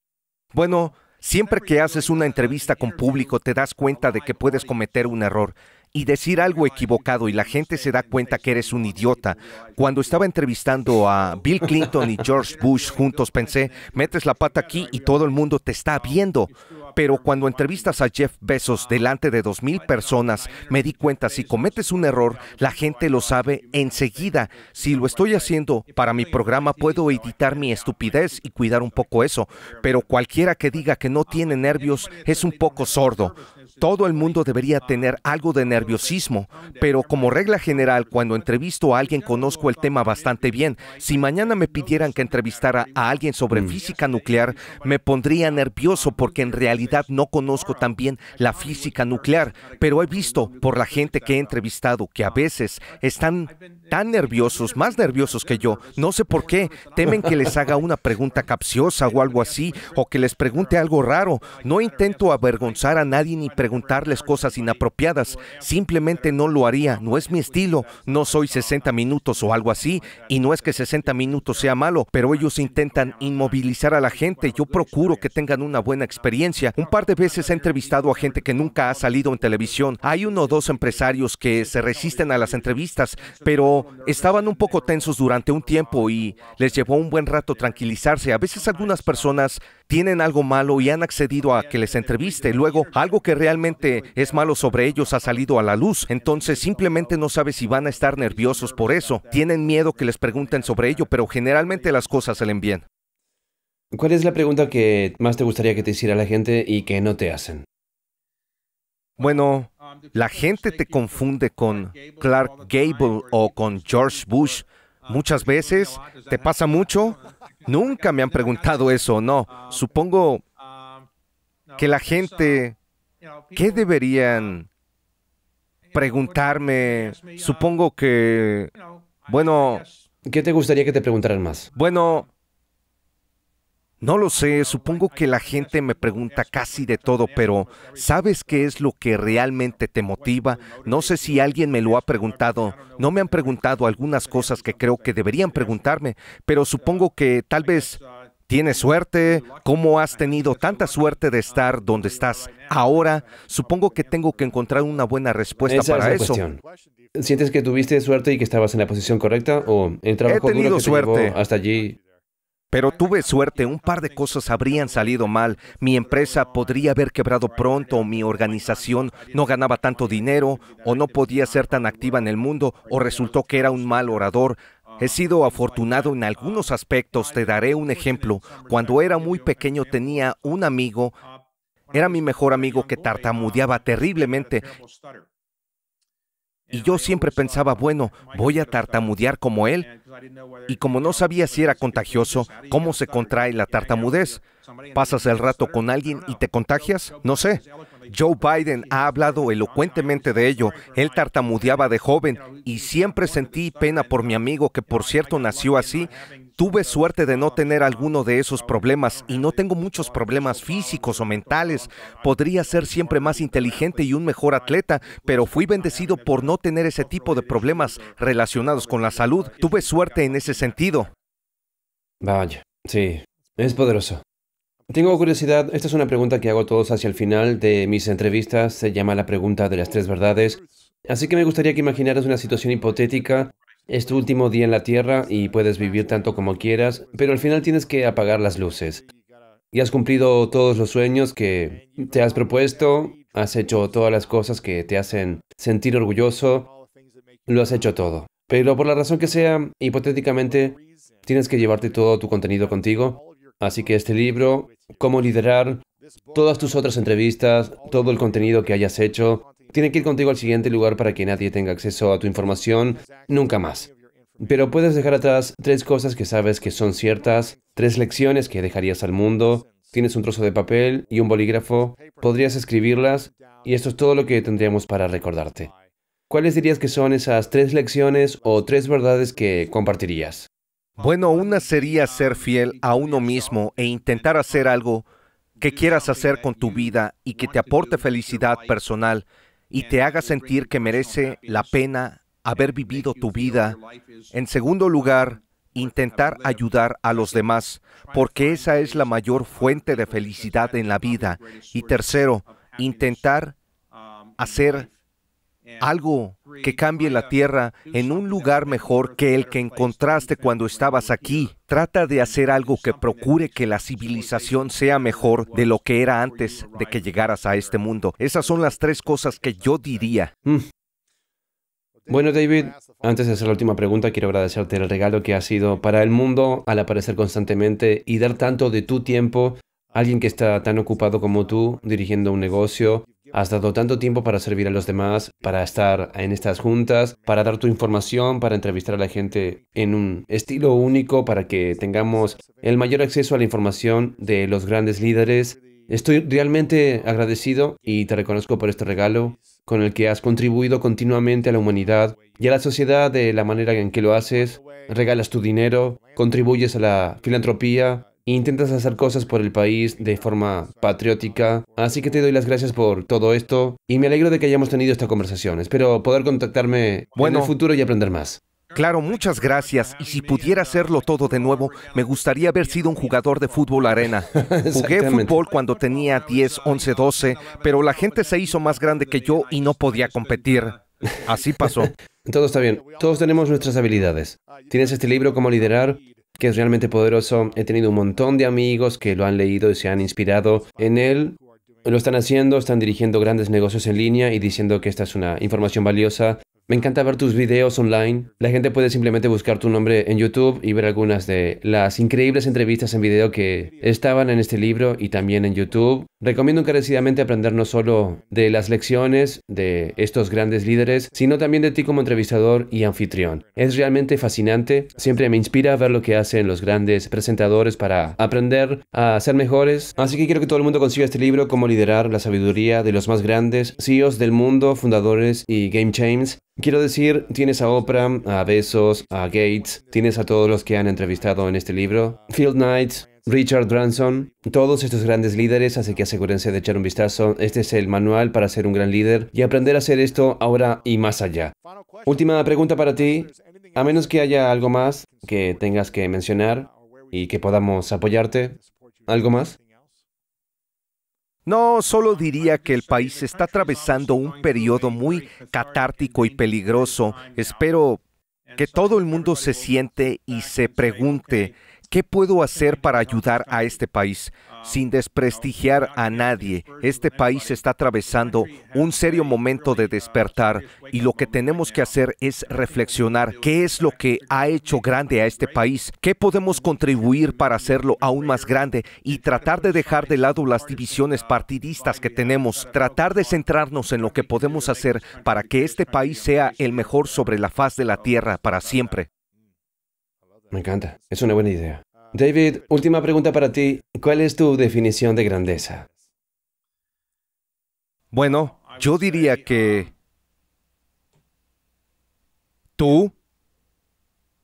Bueno, siempre que haces una entrevista con público te das cuenta de que puedes cometer un error y decir algo equivocado y la gente se da cuenta que eres un idiota. Cuando estaba entrevistando a Bill Clinton y George Bush juntos pensé, metes la pata aquí y todo el mundo te está viendo. Pero cuando entrevistas a Jeff Bezos delante de 2.000 personas, me di cuenta, si cometes un error, la gente lo sabe enseguida. Si lo estoy haciendo para mi programa, puedo editar mi estupidez y cuidar un poco eso. Pero cualquiera que diga que no tiene nervios es un poco sordo. Todo el mundo debería tener algo de nerviosismo, pero como regla general, cuando entrevisto a alguien conozco el tema bastante bien. Si mañana me pidieran que entrevistara a alguien sobre mm. física nuclear, me pondría nervioso porque en realidad no conozco tan bien la física nuclear, pero he visto por la gente que he entrevistado que a veces están tan nerviosos, más nerviosos que yo, no sé por qué, temen que les haga una pregunta capciosa o algo así, o que les pregunte algo raro. No intento avergonzar a nadie ni preguntar preguntarles cosas inapropiadas. Simplemente no lo haría. No es mi estilo. No soy 60 minutos o algo así. Y no es que 60 minutos sea malo, pero ellos intentan inmovilizar a la gente. Yo procuro que tengan una buena experiencia. Un par de veces he entrevistado a gente que nunca ha salido en televisión. Hay uno o dos empresarios que se resisten a las entrevistas, pero estaban un poco tensos durante un tiempo y les llevó un buen rato tranquilizarse. A veces algunas personas tienen algo malo y han accedido a que les entreviste. Luego, algo que realmente es malo sobre ellos ha salido a la luz. Entonces, simplemente no sabes si van a estar nerviosos por eso. Tienen miedo que les pregunten sobre ello, pero generalmente las cosas salen bien. ¿Cuál es la pregunta que más te gustaría que te hiciera la gente y que no te hacen? Bueno, la gente te confunde con Clark Gable o con George Bush. Muchas veces te pasa mucho. Nunca me han preguntado eso, no. Supongo que la gente, ¿qué deberían preguntarme? Supongo que, bueno... ¿Qué te gustaría que te preguntaran más? Bueno, no lo sé, supongo que la gente me pregunta casi de todo, pero ¿sabes qué es lo que realmente te motiva? No sé si alguien me lo ha preguntado, no me han preguntado algunas cosas que creo que deberían preguntarme, pero supongo que tal vez Tienes suerte, ¿cómo has tenido tanta suerte de estar donde estás ahora? Supongo que tengo que encontrar una buena respuesta para eso. ¿Sientes que tuviste suerte y que estabas en la posición correcta o el trabajo duro que suerte. hasta allí? Pero tuve suerte, un par de cosas habrían salido mal. Mi empresa podría haber quebrado pronto, mi organización no ganaba tanto dinero, o no podía ser tan activa en el mundo, o resultó que era un mal orador. He sido afortunado en algunos aspectos, te daré un ejemplo. Cuando era muy pequeño tenía un amigo, era mi mejor amigo que tartamudeaba terriblemente y yo siempre pensaba, bueno, voy a tartamudear como él. Y como no sabía si era contagioso, cómo se contrae la tartamudez. ¿Pasas el rato con alguien y te contagias? No sé. Joe Biden ha hablado elocuentemente de ello. Él tartamudeaba de joven y siempre sentí pena por mi amigo que por cierto nació así Tuve suerte de no tener alguno de esos problemas y no tengo muchos problemas físicos o mentales. Podría ser siempre más inteligente y un mejor atleta, pero fui bendecido por no tener ese tipo de problemas relacionados con la salud. Tuve suerte en ese sentido. Vaya, sí, es poderoso. Tengo curiosidad, esta es una pregunta que hago todos hacia el final de mis entrevistas, se llama la pregunta de las tres verdades, así que me gustaría que imaginaras una situación hipotética es tu último día en la tierra y puedes vivir tanto como quieras, pero al final tienes que apagar las luces. Y has cumplido todos los sueños que te has propuesto, has hecho todas las cosas que te hacen sentir orgulloso, lo has hecho todo. Pero por la razón que sea, hipotéticamente, tienes que llevarte todo tu contenido contigo. Así que este libro, cómo liderar, todas tus otras entrevistas, todo el contenido que hayas hecho, tiene que ir contigo al siguiente lugar para que nadie tenga acceso a tu información nunca más. Pero puedes dejar atrás tres cosas que sabes que son ciertas, tres lecciones que dejarías al mundo, tienes un trozo de papel y un bolígrafo, podrías escribirlas y esto es todo lo que tendríamos para recordarte. ¿Cuáles dirías que son esas tres lecciones o tres verdades que compartirías? Bueno, una sería ser fiel a uno mismo e intentar hacer algo que quieras hacer con tu vida y que te aporte felicidad personal y te haga sentir que merece la pena haber vivido tu vida. En segundo lugar, intentar ayudar a los demás, porque esa es la mayor fuente de felicidad en la vida. Y tercero, intentar hacer algo que cambie la tierra en un lugar mejor que el que encontraste cuando estabas aquí. Trata de hacer algo que procure que la civilización sea mejor de lo que era antes de que llegaras a este mundo. Esas son las tres cosas que yo diría. Mm. Bueno, David, antes de hacer la última pregunta, quiero agradecerte el regalo que ha sido para el mundo al aparecer constantemente y dar tanto de tu tiempo a alguien que está tan ocupado como tú dirigiendo un negocio has dado tanto tiempo para servir a los demás, para estar en estas juntas, para dar tu información, para entrevistar a la gente en un estilo único para que tengamos el mayor acceso a la información de los grandes líderes. Estoy realmente agradecido y te reconozco por este regalo con el que has contribuido continuamente a la humanidad y a la sociedad de la manera en que lo haces. Regalas tu dinero, contribuyes a la filantropía, intentas hacer cosas por el país de forma patriótica. Así que te doy las gracias por todo esto y me alegro de que hayamos tenido esta conversación. Espero poder contactarme en el futuro y aprender más. Claro, muchas gracias. Y si pudiera hacerlo todo de nuevo, me gustaría haber sido un jugador de fútbol arena. Jugué fútbol cuando tenía 10, 11, 12, pero la gente se hizo más grande que yo y no podía competir. Así pasó. todo está bien. Todos tenemos nuestras habilidades. Tienes este libro, Cómo liderar, que es realmente poderoso. He tenido un montón de amigos que lo han leído y se han inspirado en él. Lo están haciendo, están dirigiendo grandes negocios en línea y diciendo que esta es una información valiosa me encanta ver tus videos online. La gente puede simplemente buscar tu nombre en YouTube y ver algunas de las increíbles entrevistas en video que estaban en este libro y también en YouTube. Recomiendo encarecidamente aprender no solo de las lecciones de estos grandes líderes, sino también de ti como entrevistador y anfitrión. Es realmente fascinante. Siempre me inspira ver lo que hacen los grandes presentadores para aprender a ser mejores. Así que quiero que todo el mundo consiga este libro, Cómo liderar la sabiduría de los más grandes CEOs del mundo, fundadores y game chains. Quiero decir, tienes a Oprah, a Besos, a Gates, tienes a todos los que han entrevistado en este libro, Field Knight, Richard Branson, todos estos grandes líderes, así que asegúrense de echar un vistazo. Este es el manual para ser un gran líder y aprender a hacer esto ahora y más allá. Última pregunta para ti, a menos que haya algo más que tengas que mencionar y que podamos apoyarte, ¿algo más? No, solo diría que el país está atravesando un periodo muy catártico y peligroso. Espero que todo el mundo se siente y se pregunte, ¿qué puedo hacer para ayudar a este país? sin desprestigiar a nadie. Este país está atravesando un serio momento de despertar y lo que tenemos que hacer es reflexionar qué es lo que ha hecho grande a este país, qué podemos contribuir para hacerlo aún más grande y tratar de dejar de lado las divisiones partidistas que tenemos, tratar de centrarnos en lo que podemos hacer para que este país sea el mejor sobre la faz de la tierra para siempre. Me encanta, es una buena idea. David, última pregunta para ti. ¿Cuál es tu definición de grandeza? Bueno, yo diría que tú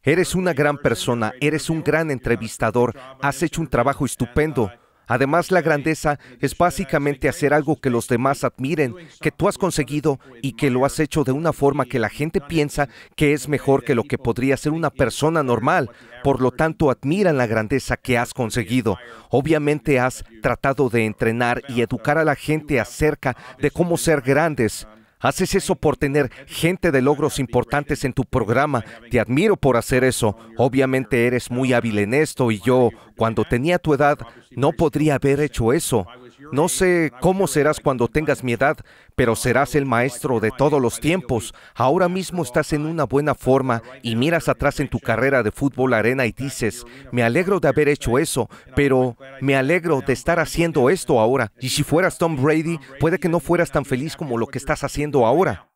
eres una gran persona, eres un gran entrevistador, has hecho un trabajo estupendo Además, la grandeza es básicamente hacer algo que los demás admiren, que tú has conseguido y que lo has hecho de una forma que la gente piensa que es mejor que lo que podría ser una persona normal. Por lo tanto, admiran la grandeza que has conseguido. Obviamente has tratado de entrenar y educar a la gente acerca de cómo ser grandes. Haces eso por tener gente de logros importantes en tu programa. Te admiro por hacer eso. Obviamente eres muy hábil en esto y yo, cuando tenía tu edad, no podría haber hecho eso. No sé cómo serás cuando tengas mi edad, pero serás el maestro de todos los tiempos. Ahora mismo estás en una buena forma y miras atrás en tu carrera de fútbol arena y dices, me alegro de haber hecho eso, pero me alegro de estar haciendo esto ahora. Y si fueras Tom Brady, puede que no fueras tan feliz como lo que estás haciendo ahora.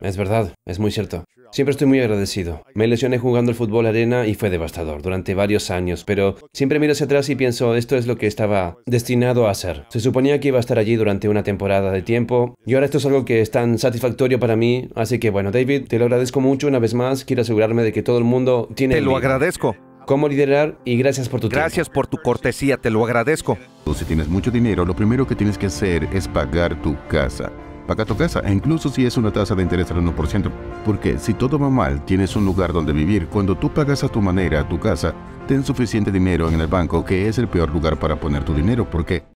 Es verdad, es muy cierto. Siempre estoy muy agradecido. Me lesioné jugando al fútbol arena y fue devastador durante varios años, pero siempre miro hacia atrás y pienso, esto es lo que estaba destinado a hacer. Se suponía que iba a estar allí durante una temporada de tiempo y ahora esto es algo que es tan satisfactorio para mí, así que bueno, David, te lo agradezco mucho una vez más. Quiero asegurarme de que todo el mundo tiene... Te lo agradezco cómo liderar y gracias por tu Gracias por tu cortesía, te lo agradezco. Si tienes mucho dinero, lo primero que tienes que hacer es pagar tu casa paga tu casa, incluso si es una tasa de interés del 1%, porque si todo va mal, tienes un lugar donde vivir. Cuando tú pagas a tu manera tu casa, ten suficiente dinero en el banco, que es el peor lugar para poner tu dinero, porque